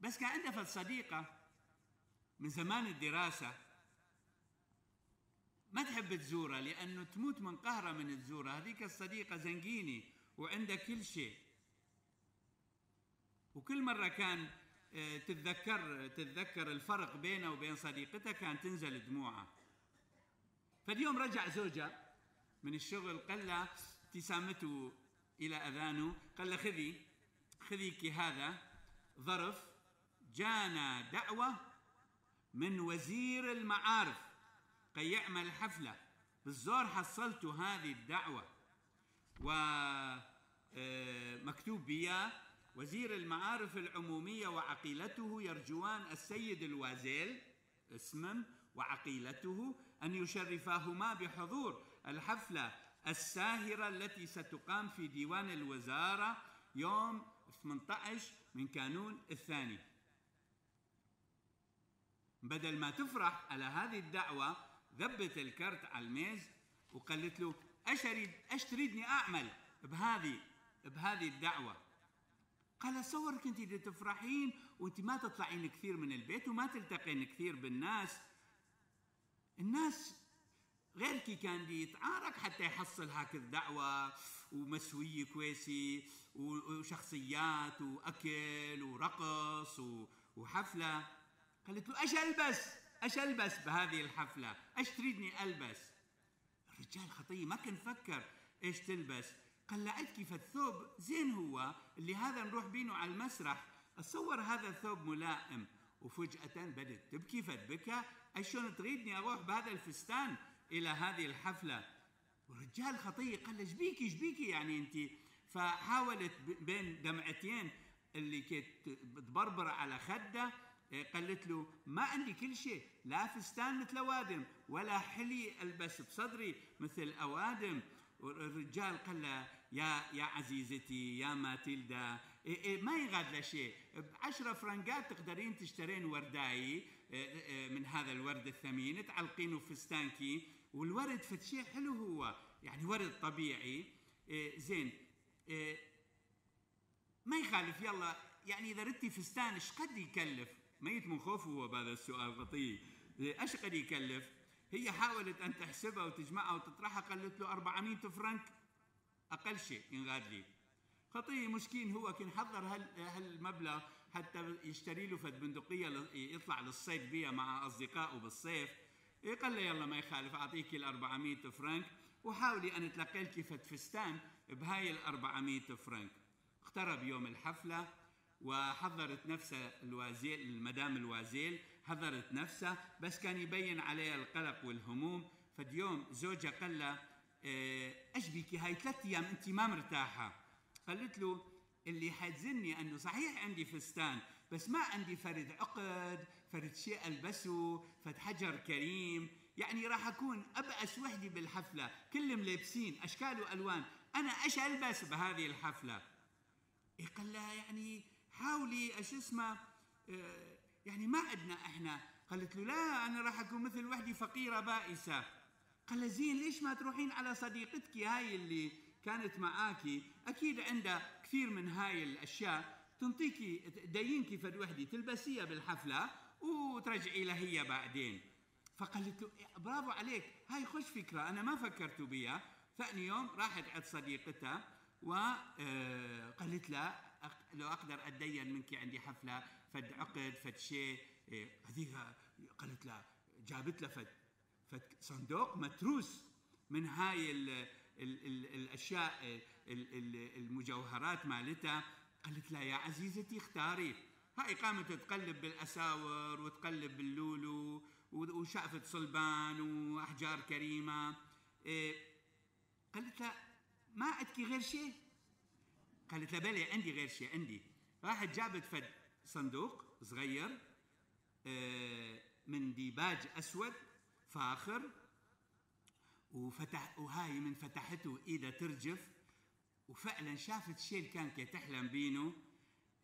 بس كان عنده صديقة من زمان الدراسة ما تحب تزوره لأنه تموت من قهرة من تزوره هذيك الصديقة زنقيني وعندها كل شيء وكل مره كان آه، تتذكر تتذكر الفرق بينه وبين صديقتها كان تنزل دموعه فاليوم رجع زوجها من الشغل قال له ابتسامته الى اذانه قال له خذي خذيك هذا ظرف جانا دعوه من وزير المعارف كي يعمل حفله بالزور حصلت هذه الدعوه و آه، مكتوب بيا وزير المعارف العمومية وعقيلته يرجوان السيد الوازيل اسما وعقيلته أن يشرفاهما بحضور الحفلة الساهرة التي ستقام في ديوان الوزارة يوم 18 من كانون الثاني بدل ما تفرح على هذه الدعوة ذبت الكرت على الميز وقالت له أشريد أش تريدني أعمل بهذه بهذه الدعوة قال صورك انت اللي تفرحين وانت ما تطلعين كثير من البيت وما تلتقين كثير بالناس الناس غيرك كان يتعارك حتى يحصل هكذا دعوة ومسوية كويسة وشخصيات وأكل ورقص وحفلة قالت له أش ألبس أش ألبس بهذه الحفلة أش تريدني ألبس الرجال خطية ما كان فكر إيش تلبس قال عرفت كيف الثوب زين هو اللي هذا نروح بينه على المسرح اتصور هذا الثوب ملائم وفجأة بدت تبكي فتبكى شلون تريدني أروح بهذا الفستان إلى هذه الحفلة والرجال خطية قال له شبيكي شبيكي يعني أنت فحاولت بين دمعتين اللي كانت تبربر على خده إيه، قالت له ما عندي كل شيء لا فستان مثل اوادم ولا حلي البس بصدري مثل اوادم الرجال قال لها يا يا عزيزتي يا ماتيلدا إيه إيه ما يغادر شيء بعشرة فرنكات تقدرين تشترين ورداي إيه, إيه, من هذا الورد الثمين تعلقينه في ستانكي والورد فتشي حلو هو يعني ورد طبيعي إيه زين إيه, ما يخالف يلا يعني اذا ردتي فستان ايش قد يكلف ميت من خوفه هو بهذا السؤال غطيه ايش قد يكلف هي حاولت ان تحسبها وتجمعها وتطرحها قالت له 400 فرنك اقل شيء ان لي خطيه مسكين هو كان حضر هالمبلغ حتى يشتري له فد بندقيه يطلع للصيد بها مع اصدقائه بالصيف إيه، قال له يلا ما يخالف اعطيك ال 400 فرنك وحاولي ان تلقي لك فد فستان بهاي ال 400 فرنك اقترب يوم الحفله وحضرت نفسها الوازيل المدام الوازيل حضرت نفسها بس كان يبين عليها القلق والهموم فديوم زوجها قال لها إيه، ايش بيكي هاي ثلاث ايام انت ما مرتاحه قالت له اللي حزني انه صحيح عندي فستان بس ما عندي فرد عقد فرد شيء البسه فرد حجر كريم يعني راح اكون ابأس وحدي بالحفله كل لابسين اشكال والوان انا ايش البس بهذه الحفله إيه، قال لها يعني حاولي ايش اسمه إيه، يعني ما عندنا احنا قالت له لا انا راح اكون مثل وحدي فقيره بائسه قال زين ليش ما تروحين على صديقتك هاي اللي كانت معاكي اكيد عندها كثير من هاي الاشياء تنطيكي تدينكي فد وحدي تلبسيها بالحفله وترجعي لها هي بعدين فقالت له برافو عليك هاي خوش فكره انا ما فكرت بيها ثاني يوم راحت عند صديقتها وقالت آه، لها لو اقدر اتدين منك عندي حفله فد عقد فد شيء إيه، هذيك قالت له جابت له فد فد صندوق متروس من هاي الـ الـ الـ الاشياء الـ الـ المجوهرات مالتها قالت لها يا عزيزتي اختاري هاي قامت تقلب بالاساور وتقلب باللولو وشافت صلبان واحجار كريمه إيه، قالت لها ما عندك غير شيء قالت لها بلى عندي غير شيء عندي راحت جابت فد صندوق صغير آه، من ديباج اسود فاخر وفتح وهاي من فتحته ايده ترجف وفعلا شافت الشيء اللي كانت تحلم بينه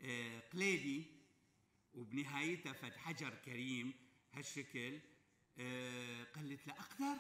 آه، قليدي وبنهايتها فتح حجر كريم هالشكل آه، قالت له اقدر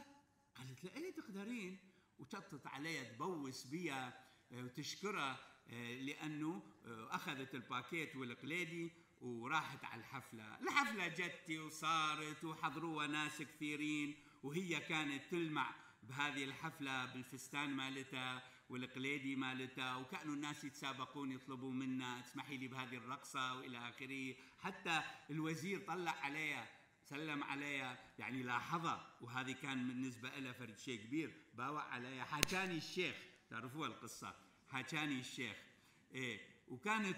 قالت له ايه تقدرين وشطت عليها تبوس بيها وتشكرها آه، لانه آه، اخذت الباكيت والقلادي وراحت على الحفله الحفله جت وصارت وحضروها ناس كثيرين وهي كانت تلمع بهذه الحفله بالفستان مالتها والقلادي مالتها وكانوا الناس يتسابقون يطلبوا منا اسمحي لي بهذه الرقصه والى اخره حتى الوزير طلع عليها سلم عليها يعني لاحظها وهذه كان بالنسبه لها فرد شيء كبير باوع عليها حاجاني الشيخ تعرفوها القصه حكاني الشيخ إيه وكانت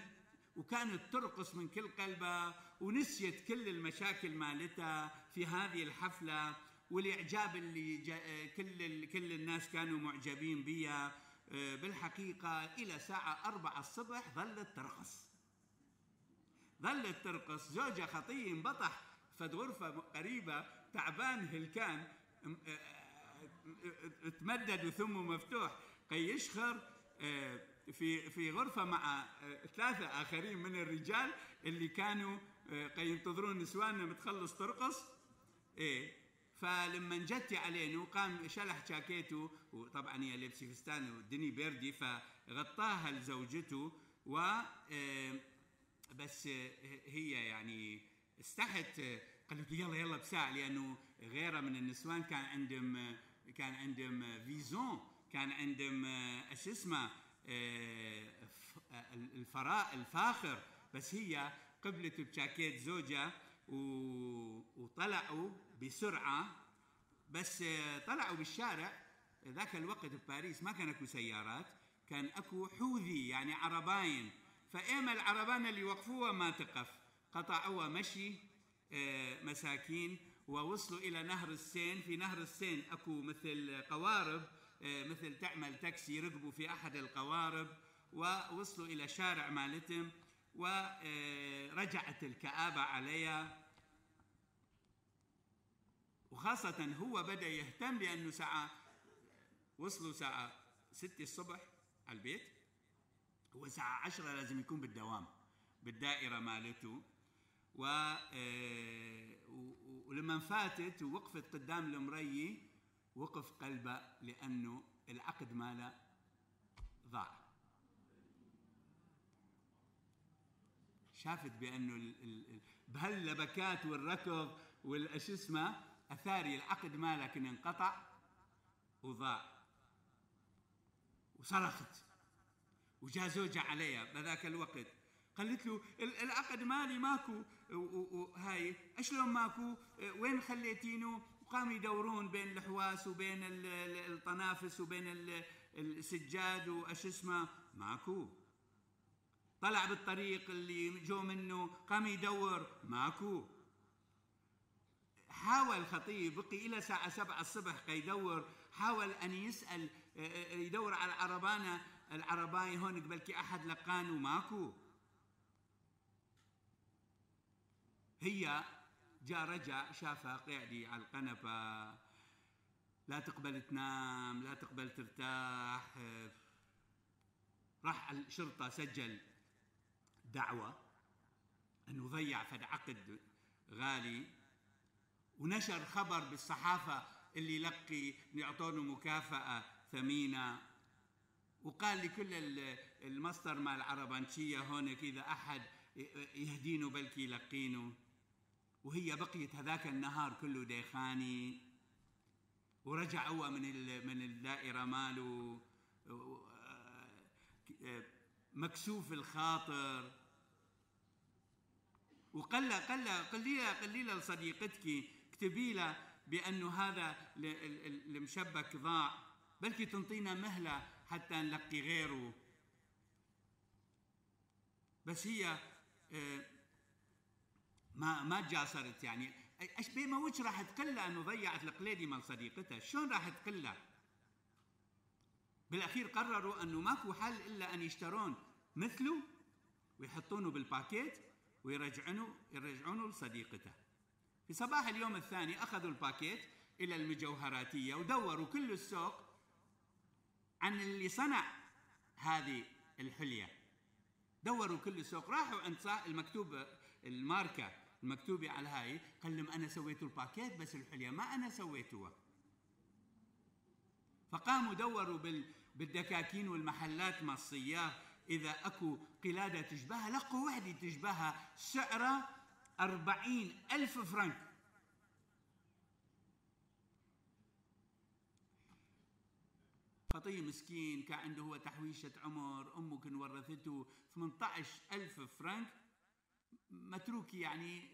وكانت ترقص من كل قلبها ونسيت كل المشاكل مالتها في هذه الحفله والاعجاب اللي كل كل الناس كانوا معجبين بيها بالحقيقه الى ساعه 4 الصبح ظلت ترقص ظلت ترقص زوجها خطيه انبطح فد غرفه قريبه تعبان هلكان تمدد وثمه مفتوح قيشخر يشخر آه، في في غرفة مع آه، ثلاثة آخرين من الرجال اللي كانوا آه، ينتظرون نسواننا متخلص ترقص إيه فلما جت علينا وقام شلح جاكيته وطبعا هي لبسي فستان والدنيا بردي فغطاها لزوجته و بس هي يعني استحت قالت يلا يلا بساعة لأنه غيره من النسوان كان عندهم كان عندهم فيزون كان عندهم ايش آه، اسمه آه، آه، الفراء الفاخر بس هي قبلت بجاكيت زوجها وطلعوا بسرعه بس طلعوا بالشارع ذاك الوقت بباريس ما كان اكو سيارات كان اكو حوذي يعني عرباين فايما العربان اللي وقفوها ما تقف قطعوها مشي مساكين ووصلوا الى نهر السين في نهر السين اكو مثل قوارب إيه، مثل تعمل تاكسي ركبوا في احد القوارب ووصلوا الى شارع مالتهم ورجعت الكآبة عليها وخاصة هو بدأ يهتم بأنه ساعة وصلوا ساعة ستة الصبح على البيت هو ساعة عشرة لازم يكون بالدوام بالدائرة مالته و إيه، ولما فاتت ووقفت قدام المرية وقف قلبه لأنه العقد ماله ضاع شافت بأنه بهاللبكات والركض والش اسمه أثاري العقد مالك إن انقطع وضاع وصرخت وجاء زوجها عليها بذاك الوقت قالت له العقد مالي ماكو وهاي اشلون ماكو وين خليتينه وقاموا يدورون بين الحواس وبين الطنافس وبين السجاد وأش اسمه ماكو طلع بالطريق اللي جو منه قام يدور ماكو حاول خطيب بقي إلى الساعه 7 الصبح يدور حاول أن يسأل آه، آه، يدور على العربانة العرباية هون قبل كي أحد لقانه ماكو هي جاء رجع شافها قاعدة على القنفة لا تقبل تنام لا تقبل ترتاح راح الشرطة سجل دعوة أنه ضيع فد عقد غالي ونشر خبر بالصحافة اللي يلقي يعطونه مكافأة ثمينة وقال لكل المصدر مع العربانشية هون إذا أحد يهدينه بلكي يلقينه وهي بقيت هذاك النهار كله ديخاني ورجع هو من من الدائره ماله آه، مكسوف الخاطر وقال قال قال لها قليلا قليلا لصديقتك اكتبي لها بانه هذا المشبك ضاع بلكي تنطينا مهله حتى نلقي غيره بس هي آه، ما ما تجاسرت يعني ايش بما وش راح تقلها انه ضيعت القليدي مال صديقتها شلون راح تقلها بالاخير قرروا انه ماكو حل الا ان يشترون مثله ويحطونه بالباكيت ويرجعونه يرجعونه لصديقته في صباح اليوم الثاني اخذوا الباكيت الى المجوهراتيه ودوروا كل السوق عن اللي صنع هذه الحليه دوروا كل السوق راحوا عند المكتوب الماركه المكتوبة على هاي قال لهم أنا سويت الباكيت بس الحلية ما أنا سويتوها فقاموا دوروا بال... بالدكاكين والمحلات الصياف إذا أكو قلادة تشبهها لقوا وحدة تشبهها سعرها أربعين ألف فرنك خطية مسكين كان عنده هو تحويشة عمر أمه كان ورثته 18 ألف فرنك متروك يعني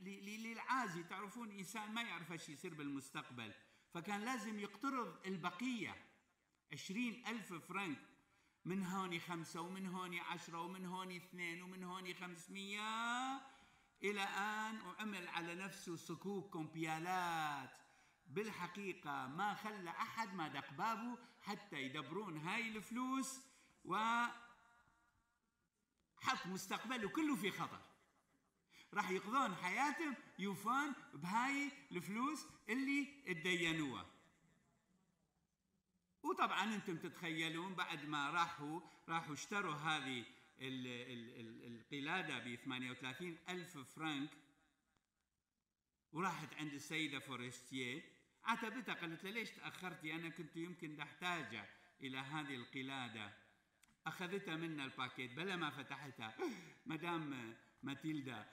للعازي تعرفون إنسان ما يعرف ايش يصير بالمستقبل فكان لازم يقترض البقية عشرين ألف فرنك من هوني خمسة ومن هوني عشرة ومن هوني اثنين ومن هوني خمسمية إلى أن وعمل على نفسه صكوك كومبيالات بالحقيقة ما خلى أحد ما دق بابه حتى يدبرون هاي الفلوس و حط مستقبله كله في خطر راح يقضون حياتهم يوفون بهاي الفلوس اللي تدينوها وطبعا انتم تتخيلون بعد ما راحوا راحوا اشتروا هذه القلاده ب 38 ألف فرنك وراحت عند السيده فورستيه عاتبتها قالت لها ليش تاخرتي انا كنت يمكن احتاج الى هذه القلاده اخذتها منا الباكيت بلا ما فتحتها مدام ماتيلدا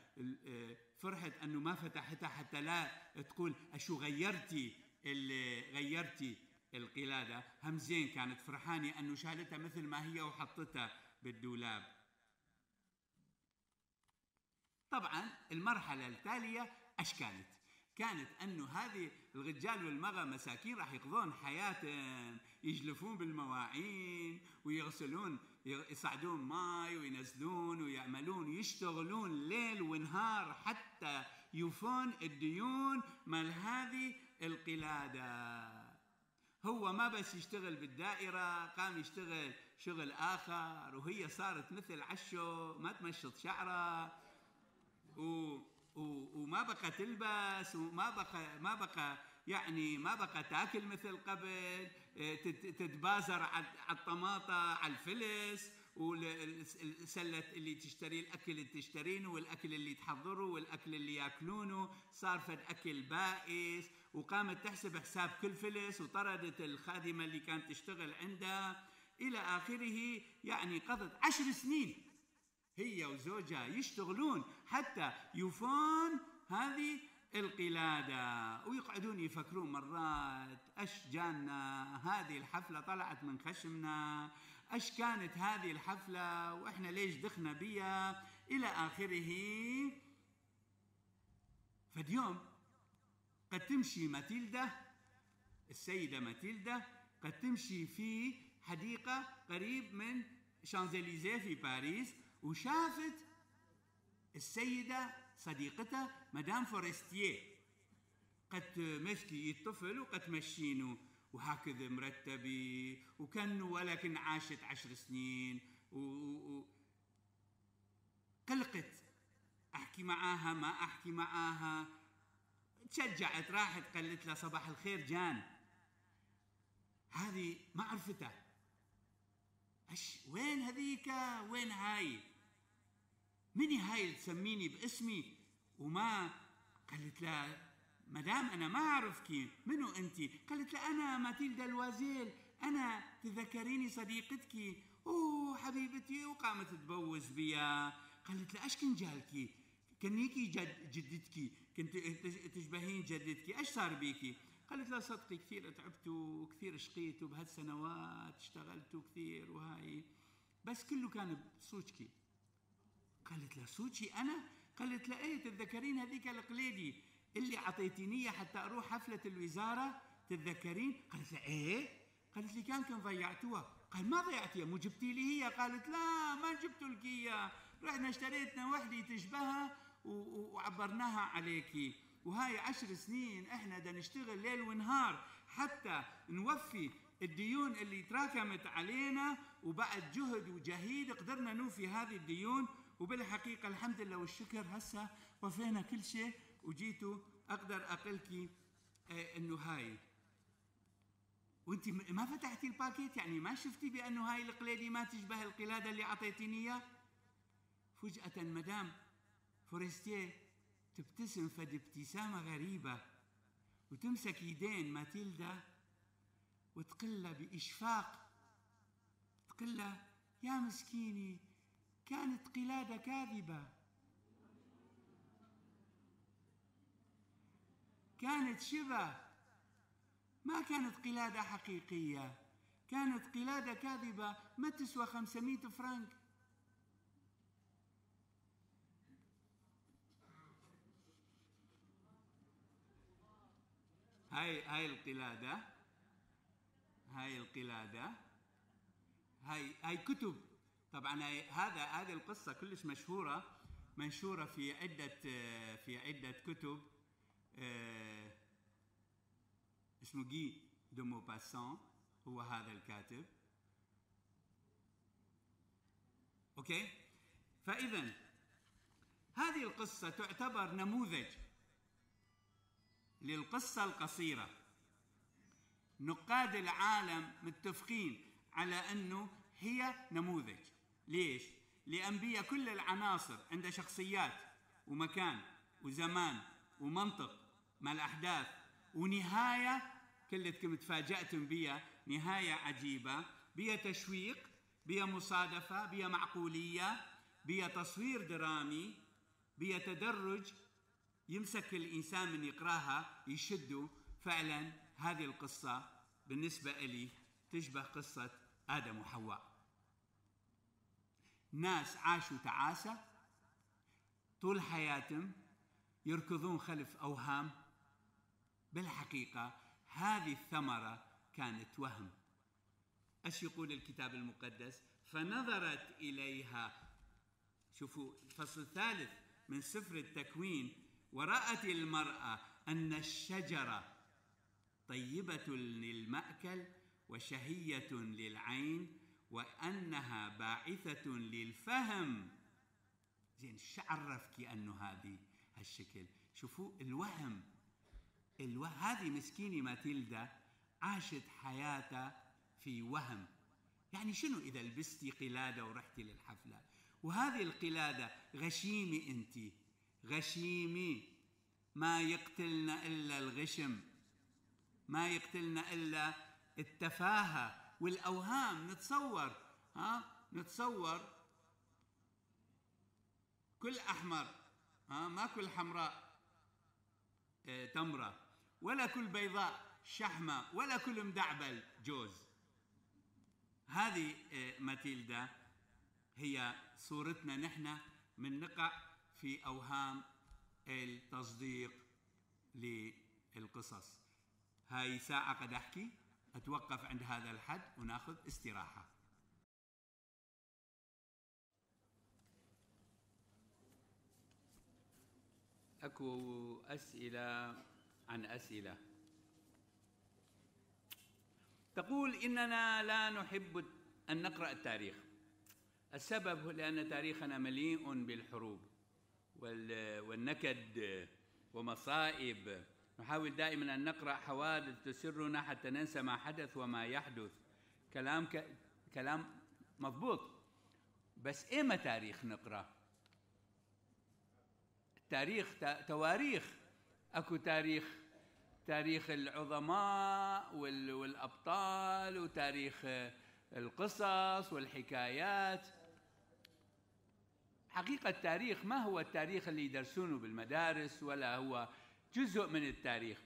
آه، فرحت انه ما فتحتها حتى لا تقول اشو غيرتي غيرتي القلاده همزين كانت فرحانه انه شالتها مثل ما هي وحطتها بالدولاب طبعا المرحله التاليه اشكالت كانت انه هذه الرجال والمراه مساكين راح يقضون حياتهم يجلفون بالمواعين ويغسلون يصعدون ماي وينزلون ويعملون يشتغلون ليل ونهار حتى يوفون الديون مال هذه القلاده هو ما بس يشتغل بالدائرة قام يشتغل شغل آخر وهي صارت مثل عشو ما تمشط شعره و وما بقى تلبس وما بقى ما بقى يعني ما بقى تاكل مثل قبل تتبازر على الطماطه على الفلس والسلة اللي تشتري الاكل اللي تشترينه والاكل اللي تحضره والاكل اللي ياكلونه صار فد اكل بائس وقامت تحسب حساب كل فلس وطردت الخادمه اللي كانت تشتغل عندها الى اخره يعني قضت عشر سنين هي وزوجها يشتغلون حتى يفون هذه القلادة ويقعدون يفكرون مرات أش جانا هذه الحفلة طلعت من خشمنا أش كانت هذه الحفلة وإحنا ليش دخنا بيها إلى آخره فاليوم قد تمشي ماتيلدا السيدة ماتيلدا قد تمشي في حديقة قريب من شانزليزيه في باريس وشافت السيدة صديقتها مدام فورستيه قد مسكي الطفل وقد مشينه وهكذا مرتبي وكان ولكن عاشت عشر سنين و, و... قلقت احكي معاها ما احكي معاها تشجعت راحت قالت لها صباح الخير جان هذه ما عرفتها اش وين هذيك وين هاي مني هاي تسميني باسمي وما قالت لها مدام أنا ما أعرفك منو أنت قالت لها أنا ماتيلدا الوازيل أنا تذكريني صديقتك أوه حبيبتي وقامت تبوز بيا قالت لها أش جالكي كنيكي جد جدتكي كنت تشبهين جدتكي ايش صار بيكي قالت لا صدقي كثير تعبت وكثير شقيت وبهالسنوات اشتغلت كثير وهاي بس كله كان بصوتك قالت له سوتشي انا قالت ايه تتذكرين هذيك القليدي اللي اعطيتيني حتى اروح حفله الوزاره تتذكرين قالت لها ايه قالت لي كان كان ضيعتوها قال ما ضيعتيها مو جبتي لي هي قالت لا ما جبت لك اياها رحنا اشتريتنا وحده تشبهها وعبرناها عليكي وهاي عشر سنين احنا دا نشتغل ليل ونهار حتى نوفي الديون اللي تراكمت علينا وبعد جهد وجهيد قدرنا نوفي هذه الديون وبالحقيقه الحمد لله والشكر هسه وفينا كل شيء وجيتوا اقدر اقلكي آه، انه هاي وانت ما فتحتي الباكيت يعني ما شفتي بانه هاي القلاده ما تشبه القلاده اللي اعطيتيني اياها فجاه مدام فورستيه تبتسم فد ابتسامه غريبه وتمسك يدين ماتيلدا وتقلها باشفاق تقلها يا مسكيني كانت قلادة كاذبة كانت شبه ما كانت قلادة حقيقية كانت قلادة كاذبة ما تسوى خمسمائة فرنك هاي هاي القلادة هاي القلادة هاي هاي كتب طبعا هذا هذه القصه كلش مشهوره منشوره في عده في عده كتب آه، اسمه جي دو موباسان هو هذا الكاتب اوكي فاذا هذه القصه تعتبر نموذج للقصه القصيره نقاد العالم متفقين على انه هي نموذج ليش؟ لأنبياء كل العناصر عندها شخصيات ومكان وزمان ومنطق مع الأحداث ونهاية كلتكم تفاجأتم بها نهاية عجيبة بها تشويق بها مصادفة بها معقولية بها تصوير درامي بها تدرج يمسك الإنسان من يقراها يشده فعلا هذه القصة بالنسبة لي تشبه قصة آدم وحواء ناس عاشوا تعاسة طول حياتهم يركضون خلف أوهام بالحقيقة هذه الثمرة كانت وهم ايش يقول الكتاب المقدس فنظرت اليها شوفوا الفصل الثالث من سفر التكوين ورأت المرأة أن الشجرة طيبة للمأكل وشهية للعين وأنها باعثة للفهم زين شعرفك أنه هذه هالشكل شوفوا الوهم الو... هذه مسكينة ماتيلدا عاشت حياتها في وهم يعني شنو إذا لبستي قلادة ورحتي للحفلة وهذه القلادة غشيمة أنت غشيمة ما يقتلنا إلا الغشم ما يقتلنا إلا التفاهة والاوهام نتصور ها نتصور كل احمر ها ما كل حمراء آه، تمره ولا كل بيضاء شحمه ولا كل مدعبل جوز هذه آه، ماتيلدا هي صورتنا نحن من نقع في اوهام التصديق للقصص هاي ساعه قد احكي اتوقف عند هذا الحد وناخذ استراحه اكو اسئله عن اسئله تقول اننا لا نحب ان نقرا التاريخ السبب لان تاريخنا مليء بالحروب والنكد ومصائب نحاول دائما أن نقرأ حوادث تسرنا حتى ننسى ما حدث وما يحدث كلام ك... كلام مضبوط بس إيما تاريخ نقرأ تاريخ ت... تواريخ أكو تاريخ تاريخ العظماء وال... والأبطال وتاريخ القصص والحكايات حقيقة التاريخ ما هو التاريخ اللي يدرسونه بالمدارس ولا هو جزء من التاريخ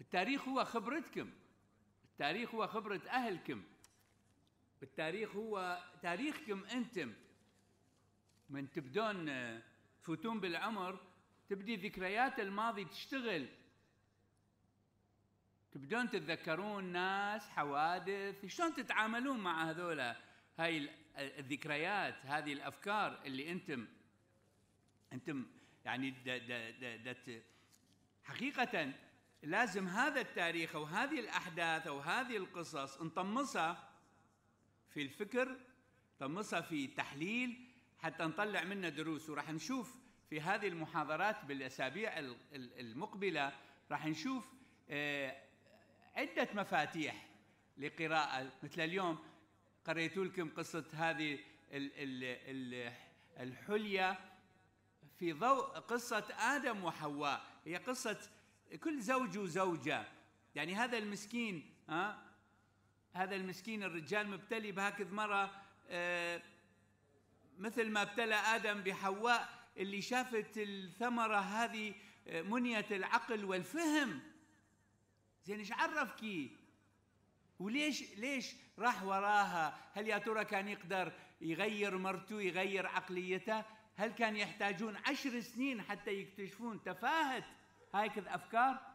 التاريخ هو خبرتكم التاريخ هو خبرة أهلكم التاريخ هو تاريخكم أنتم من تبدون آه، تفوتون بالعمر تبدي ذكريات الماضي تشتغل تبدون تتذكرون ناس حوادث شلون تتعاملون مع هذولا هاي آه، الذكريات هذه الافكار اللي انتم انتم يعني دا دا دا دا حقيقة لازم هذا التاريخ أو هذه الأحداث أو هذه القصص نطمسها في الفكر نطمسها في تحليل حتى نطلع منها دروس وراح نشوف في هذه المحاضرات بالأسابيع المقبلة راح نشوف آه، عدة مفاتيح لقراءة مثل اليوم قريت لكم قصة هذه الحلية في ضوء قصة آدم وحواء هي قصة كل زوج وزوجة يعني هذا المسكين ها هذا المسكين الرجال مبتلي بهكذا مرة آه، مثل ما ابتلى آدم بحواء اللي شافت الثمرة هذه آه، منية العقل والفهم زين ايش عرفكي وليش ليش راح وراها هل يا ترى كان يقدر يغير مرته يغير عقليته هل كان يحتاجون عشر سنين حتى يكتشفون تفاهة هكذا أفكار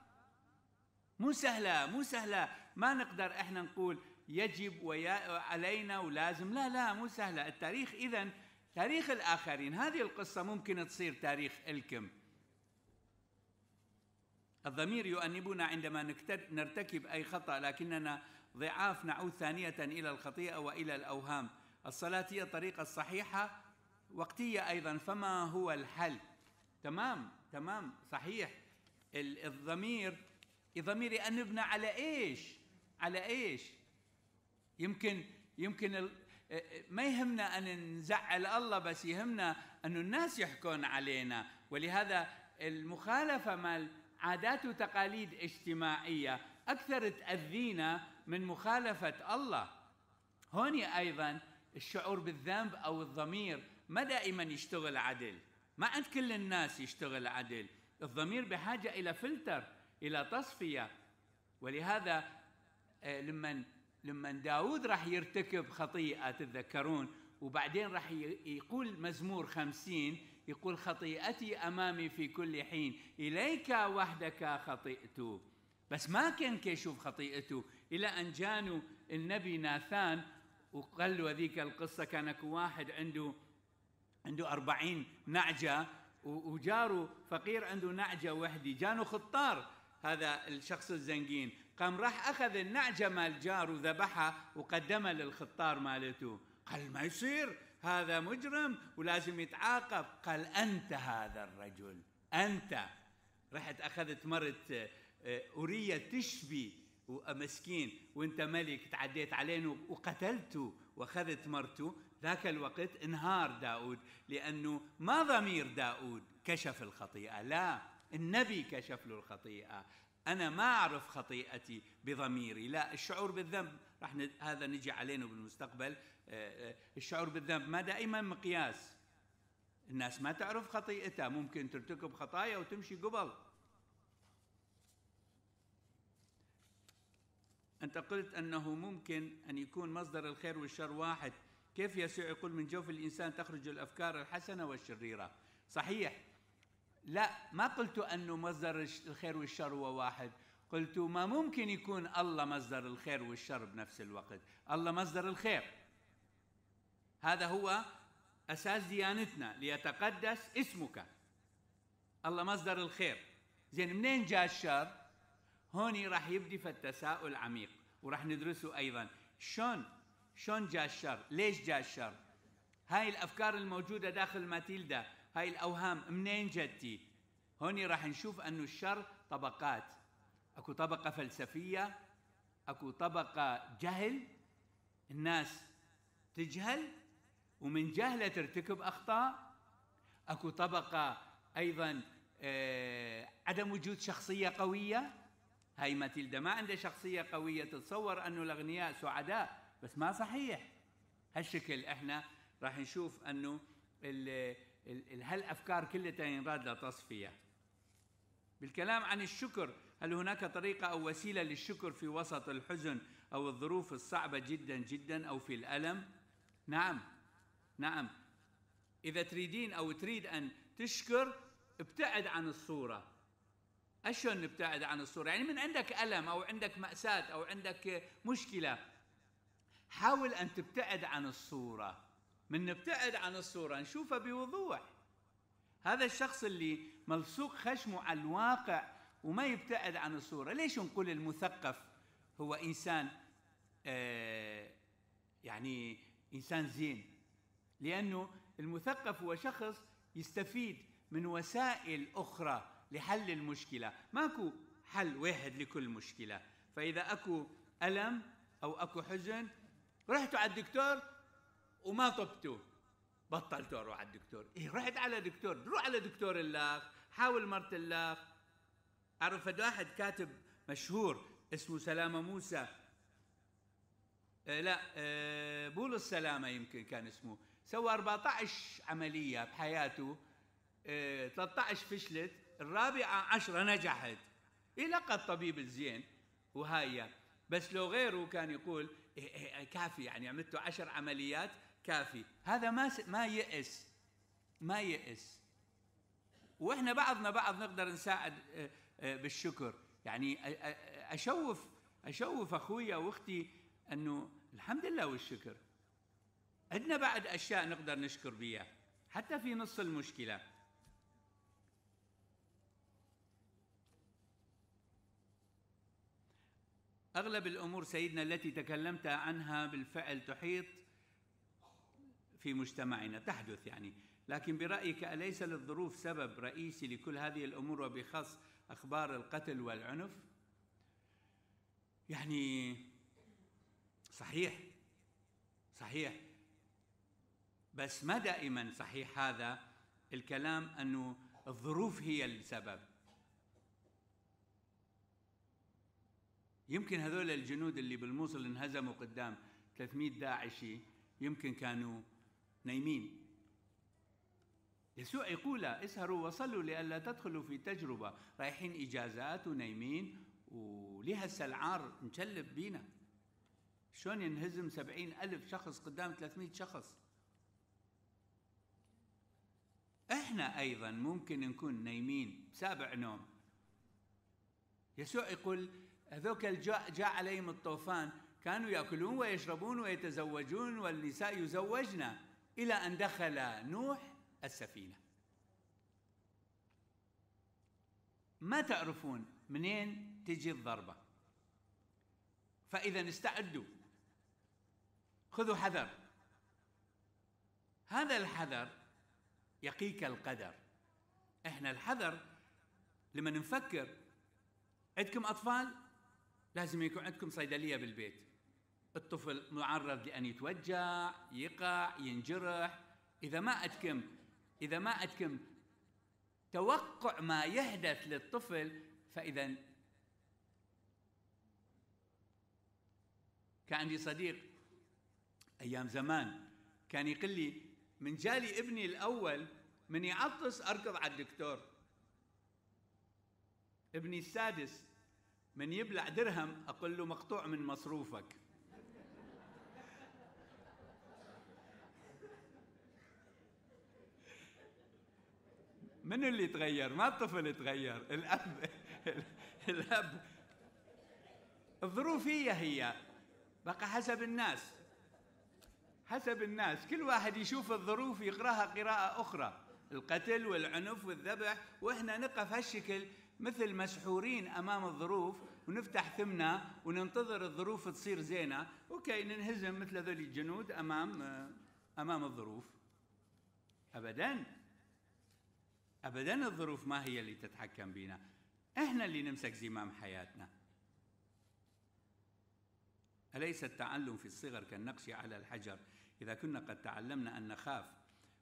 مو سهلة مو سهلة ما نقدر إحنا نقول يجب ويا علينا ولازم لا لا مو سهلة التاريخ إذا تاريخ الآخرين هذه القصة ممكن تصير تاريخ الكم الضمير يؤنبنا عندما نرتكب أي خطأ لكننا ضعاف نعود ثانية إلى الخطيئة وإلى الأوهام الصلاة هي الطريقة الصحيحة وقتية أيضا فما هو الحل تمام تمام صحيح الضمير الضمير أنبنا على إيش على إيش يمكن يمكن إيه، إيه، ما يهمنا أن نزعل الله بس يهمنا أن الناس يحكون علينا ولهذا المخالفة مال عادات وتقاليد اجتماعية أكثر تأذينا من مخالفة الله هوني أيضا الشعور بالذنب أو الضمير ما دائما يشتغل عدل ما عند كل الناس يشتغل عدل الضمير بحاجة إلى فلتر إلى تصفية ولهذا آه، لما لما داود راح يرتكب خطيئة تتذكرون وبعدين راح يقول مزمور خمسين يقول خطيئتي أمامي في كل حين إليك وحدك خطئت بس ما كان كيشوف خطيئته إلى أن جانوا النبي ناثان وقال له هذيك القصة كان واحد عنده عنده أربعين نعجة وجاره فقير عنده نعجة وحدة جانه خطار هذا الشخص الزنجين قام راح أخذ النعجة مال جاره وذبحها وقدمها للخطار مالته قال ما يصير هذا مجرم ولازم يتعاقب قال أنت هذا الرجل أنت رحت أخذت مرة آه، أورية تشبي ومسكين وانت ملك تعديت علينا وقتلته واخذت مرته ذاك الوقت انهار داود لأنه ما ضمير داود كشف الخطيئة لا النبي كشف له الخطيئة أنا ما أعرف خطيئتي بضميري لا الشعور بالذنب رح ن... هذا نجي علينا بالمستقبل آه، آه، الشعور بالذنب ما دائما مقياس الناس ما تعرف خطيئتها ممكن ترتكب خطايا وتمشي قبل أنت قلت أنه ممكن أن يكون مصدر الخير والشر واحد كيف يسوع يقول من جوف الإنسان تخرج الأفكار الحسنة والشريرة صحيح لا ما قلت أنه مصدر الخير والشر هو واحد قلت ما ممكن يكون الله مصدر الخير والشر بنفس الوقت الله مصدر الخير هذا هو أساس ديانتنا ليتقدس اسمك الله مصدر الخير زين منين جاء الشر هوني راح يبدي فالتساؤل عميق وراح ندرسه أيضا شلون شلون جاء الشر ليش جاء الشر هاي الافكار الموجوده داخل ماتيلدا هاي الاوهام منين جتي هوني راح نشوف انه الشر طبقات اكو طبقه فلسفيه اكو طبقه جهل الناس تجهل ومن جهله ترتكب اخطاء اكو طبقه ايضا آه عدم وجود شخصيه قويه هاي ماتيلدا ما عندها شخصيه قويه تتصور انه الاغنياء سعداء بس ما صحيح هالشكل احنا راح نشوف انه هالافكار كلها ينراد لتصفيه بالكلام عن الشكر هل هناك طريقة أو وسيلة للشكر في وسط الحزن أو الظروف الصعبة جدا جدا أو في الألم؟ نعم نعم إذا تريدين أو تريد أن تشكر ابتعد عن الصورة أشون نبتعد عن الصورة يعني من عندك ألم أو عندك مأساة أو عندك مشكلة حاول أن تبتعد عن الصورة من نبتعد عن الصورة نشوفها بوضوح هذا الشخص اللي ملصوق خشمه على الواقع وما يبتعد عن الصورة ليش نقول المثقف هو إنسان آه يعني إنسان زين لأنه المثقف هو شخص يستفيد من وسائل أخرى لحل المشكلة ماكو حل واحد لكل مشكلة فإذا أكو ألم أو أكو حزن رحتوا على الدكتور وما طبتوا بطلتوا اروح على الدكتور إيه رحت على دكتور روح على دكتور اللخ حاول مرت اللخ اعرف واحد كاتب مشهور اسمه سلامة موسى آه، لا آه، بول بولس سلامة يمكن كان اسمه سوى 14 عملية بحياته 13 آه، فشلت الرابعة عشرة نجحت إيه لقى الطبيب الزين وهاي بس لو غيره كان يقول إيه، إيه، إيه، كافي يعني عملت له 10 عمليات كافي هذا ما ما يئس ما يئس واحنا بعضنا بعض نقدر نساعد بالشكر يعني اشوف اشوف اخويا واختي انه الحمد لله والشكر عندنا بعد اشياء نقدر نشكر بها حتى في نص المشكله أغلب الأمور سيدنا التي تكلمت عنها بالفعل تحيط في مجتمعنا تحدث يعني لكن برأيك أليس للظروف سبب رئيسي لكل هذه الأمور وبخاص أخبار القتل والعنف؟ يعني صحيح صحيح بس ما دائما صحيح هذا الكلام أنه الظروف هي السبب يمكن هذول الجنود اللي بالموصل انهزموا قدام 300 داعشي يمكن كانوا نايمين يسوع يقول اسهروا وصلوا لئلا تدخلوا في تجربة رايحين إجازات ونايمين ولهسه العار مشلب بينا شلون ينهزم سبعين ألف شخص قدام 300 شخص احنا أيضا ممكن نكون نايمين سابع نوم يسوع يقول هذوك جاء جاء عليهم الطوفان كانوا يأكلون ويشربون ويتزوجون والنساء يزوجن إلى أن دخل نوح السفينة ما تعرفون منين تجي الضربة فإذا استعدوا خذوا حذر هذا الحذر يقيك القدر احنا الحذر لما نفكر عندكم أطفال لازم يكون عندكم صيدليه بالبيت الطفل معرض لان يتوجع يقع ينجرح اذا ما عندكم اذا ما عندكم توقع ما يحدث للطفل فاذا كان عندي صديق ايام زمان كان يقول لي من جالي ابني الاول من يعطس اركض على الدكتور ابني السادس من يبلع درهم أقول له مقطوع من مصروفك من اللي تغير ما الطفل تغير الأب الأب الظروفية هي بقى حسب الناس حسب الناس كل واحد يشوف الظروف يقراها قراءة أخرى القتل والعنف والذبح وإحنا نقف هالشكل مثل مسحورين امام الظروف ونفتح ثمنا وننتظر الظروف تصير زينه اوكي ننهزم مثل هذول الجنود امام آه، امام الظروف ابدا ابدا الظروف ما هي اللي تتحكم بنا احنا اللي نمسك زمام حياتنا اليس التعلم في الصغر كالنقش على الحجر اذا كنا قد تعلمنا ان نخاف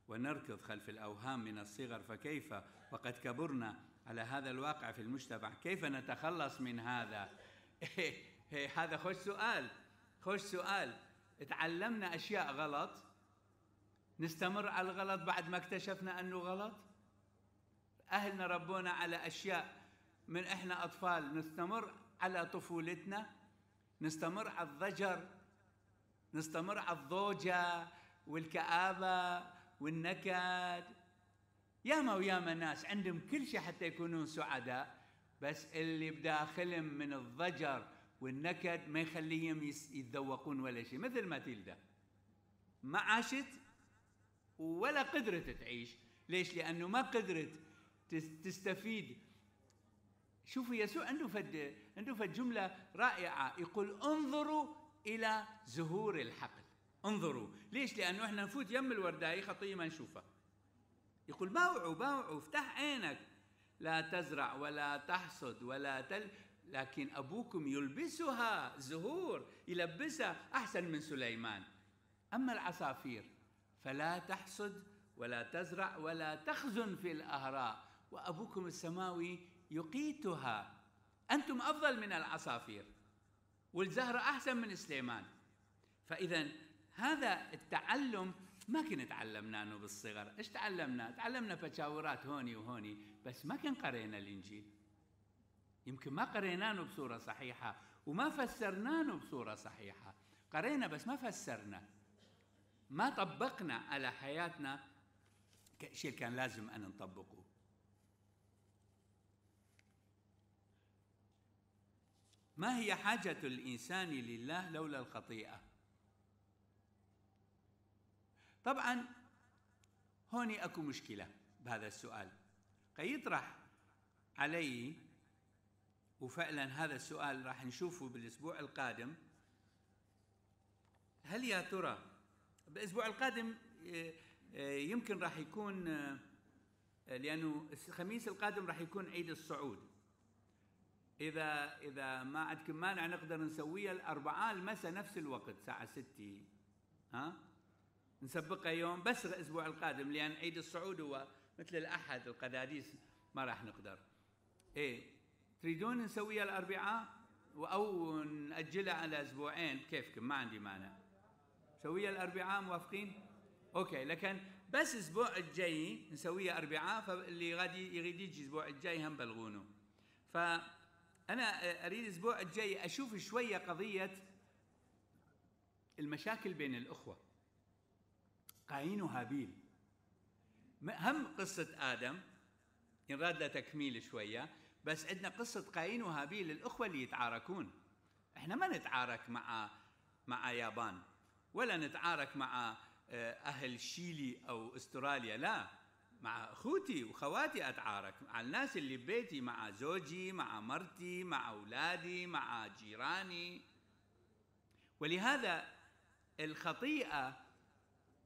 ونركض خلف الاوهام من الصغر فكيف وقد كبرنا على هذا الواقع في المجتمع كيف نتخلص من هذا إيه، إيه، هذا خوش سؤال خوش سؤال اتعلمنا أشياء غلط نستمر على الغلط بعد ما اكتشفنا أنه غلط أهلنا ربونا على أشياء من إحنا أطفال نستمر على طفولتنا نستمر على الضجر نستمر على الضوجة والكآبة والنكد ياما وياما ناس عندهم كل شيء حتى يكونون سعداء بس اللي بداخلهم من الضجر والنكد ما يخليهم يتذوقون ولا شيء مثل ماتيلدا ما عاشت ولا قدرت تعيش ليش لانه ما قدرت تستفيد شوفوا يسوع عنده فد عنده فد جمله رائعه يقول انظروا الى زهور الحقل انظروا ليش لانه احنا نفوت يم الوردايه خطيه ما نشوفها يقول باوعوا باوعوا افتح عينك لا تزرع ولا تحصد ولا تل لكن أبوكم يلبسها زهور يلبسها أحسن من سليمان أما العصافير فلا تحصد ولا تزرع ولا تخزن في الأهراء وأبوكم السماوي يقيتها أنتم أفضل من العصافير والزهرة أحسن من سليمان فإذا هذا التعلم ما كنا تعلمنا انه بالصغر ايش تعلمنا تعلمنا بتشاورات هوني وهوني بس ما كان قرينا الانجيل يمكن ما قريناه بصوره صحيحه وما فسرناه بصوره صحيحه قرينا بس ما فسرنا ما طبقنا على حياتنا شيء كان لازم ان نطبقه ما هي حاجة الإنسان لله لولا الخطيئة طبعا هوني اكو مشكله بهذا السؤال قد يطرح علي وفعلا هذا السؤال راح نشوفه بالاسبوع القادم هل يا ترى بالاسبوع القادم آه، آه، يمكن راح يكون آه، لانه الخميس القادم راح يكون عيد الصعود اذا اذا ما عندكم مانع نقدر نسويها الاربعاء المساء نفس الوقت الساعه 6 ها نسبقها يوم بس الاسبوع القادم لان عيد الصعود هو مثل الاحد القداديس ما راح نقدر ايه تريدون نسويها الاربعاء او ناجلها على اسبوعين كيفكم ما عندي مانع نسويها الاربعاء موافقين اوكي لكن بس الاسبوع الجاي نسويها اربعاء فاللي غادي يريد يجي الاسبوع الجاي هم بلغونه فانا اريد الاسبوع الجاي اشوف شويه قضيه المشاكل بين الاخوه قايين وهابيل هم قصة آدم إن راد تكميل شوية بس عندنا قصة قايين وهابيل الأخوة اللي يتعاركون احنا ما نتعارك مع مع يابان ولا نتعارك مع آه، أهل شيلي أو أستراليا لا مع أخوتي وخواتي أتعارك مع الناس اللي ببيتي مع زوجي مع مرتي مع أولادي مع جيراني ولهذا الخطيئة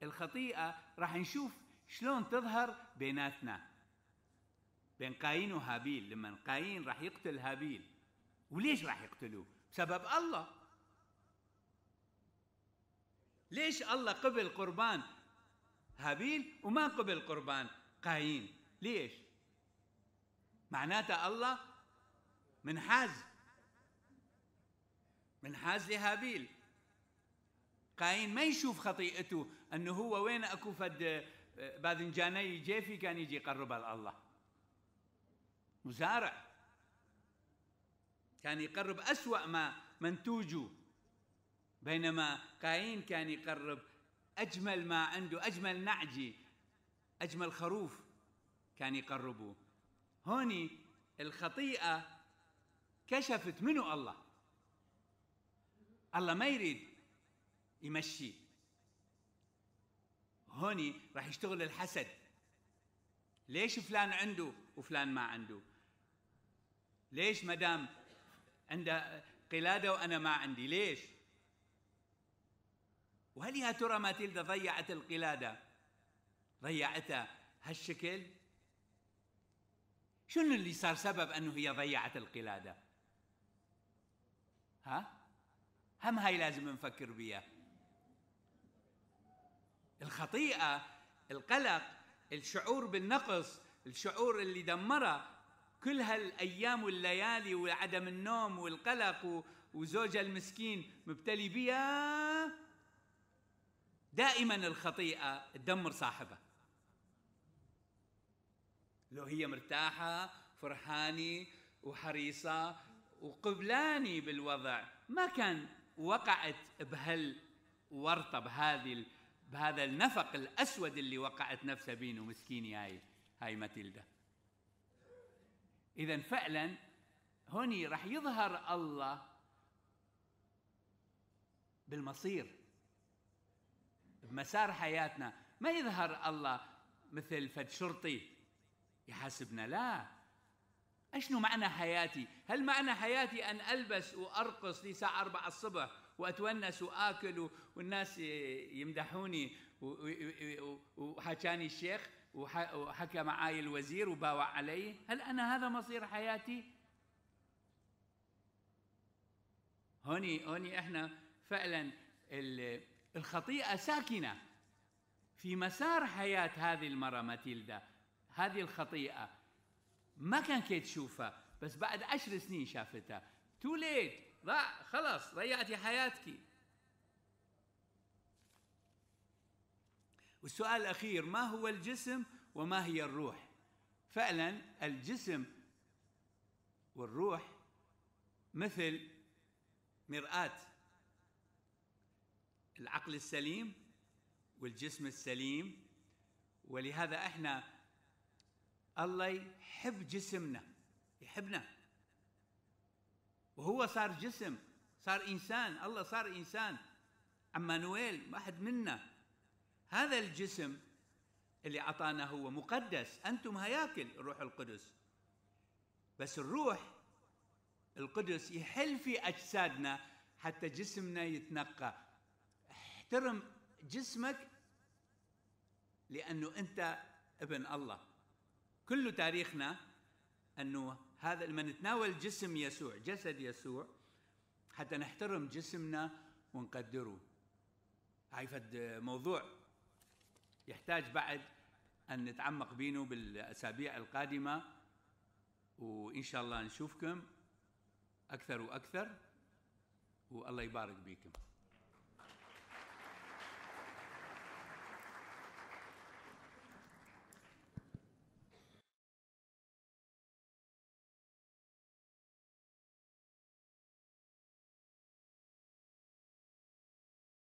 الخطيئة راح نشوف شلون تظهر بيناتنا بين قايين وهابيل لما قايين راح يقتل هابيل وليش راح يقتلوه بسبب الله ليش الله قبل قربان هابيل وما قبل قربان قايين ليش معناته الله منحاز منحاز لهابيل قايين ما يشوف خطيئته انه هو وين اكو فد آه، باذنجاني جيفي كان يجي يقربها لله مزارع كان يقرب أسوأ ما منتوجه بينما قايين كان يقرب أجمل ما عنده أجمل نعجي أجمل خروف كان يقربه هوني الخطيئة كشفت منه الله الله ما يريد يمشي هوني راح يشتغل الحسد ليش فلان عنده وفلان ما عنده ليش مدام عنده قلاده وانا ما عندي ليش وهل يا ترى ما تلدى ضيعت القلاده ضيعتها هالشكل شنو اللي صار سبب انه هي ضيعت القلاده ها هم هاي لازم نفكر بيها الخطيئه القلق الشعور بالنقص الشعور اللي دمره كل هالايام والليالي وعدم النوم والقلق وزوجها المسكين مبتلي بيها دائما الخطيئه تدمر صاحبها لو هي مرتاحه فرحانه وحريصه وقبلاني بالوضع ما كان وقعت بهالورطه بهذه بهذا النفق الأسود اللي وقعت نفسها بينه مسكينة هاي هاي ماتيلدا إذا فعلا هني راح يظهر الله بالمصير بمسار حياتنا ما يظهر الله مثل فد شرطي يحاسبنا لا اشنو معنى حياتي هل معنى حياتي ان البس وارقص لساعه أربعة الصبح واتونس واكل والناس يمدحوني وحكاني الشيخ وحكى معاي الوزير وباوع علي هل انا هذا مصير حياتي هوني هوني احنا فعلا الخطيئه ساكنه في مسار حياه هذه المراه ماتيلدا هذه الخطيئه ما كان كي تشوفها بس بعد عشر سنين شافتها تو ليت ضاع خلاص ضيعتي حياتك والسؤال الأخير ما هو الجسم وما هي الروح فعلا الجسم والروح مثل مرآة العقل السليم والجسم السليم ولهذا احنا الله يحب جسمنا يحبنا وهو صار جسم صار إنسان الله صار إنسان عمانويل واحد منا هذا الجسم اللي أعطانا هو مقدس أنتم هياكل الروح القدس بس الروح القدس يحل في أجسادنا حتى جسمنا يتنقى احترم جسمك لأنه أنت ابن الله كل تاريخنا أنه هذا لما نتناول جسم يسوع جسد يسوع حتى نحترم جسمنا ونقدره هاي فد موضوع يحتاج بعد أن نتعمق بينه بالأسابيع القادمة وإن شاء الله نشوفكم أكثر وأكثر والله يبارك بكم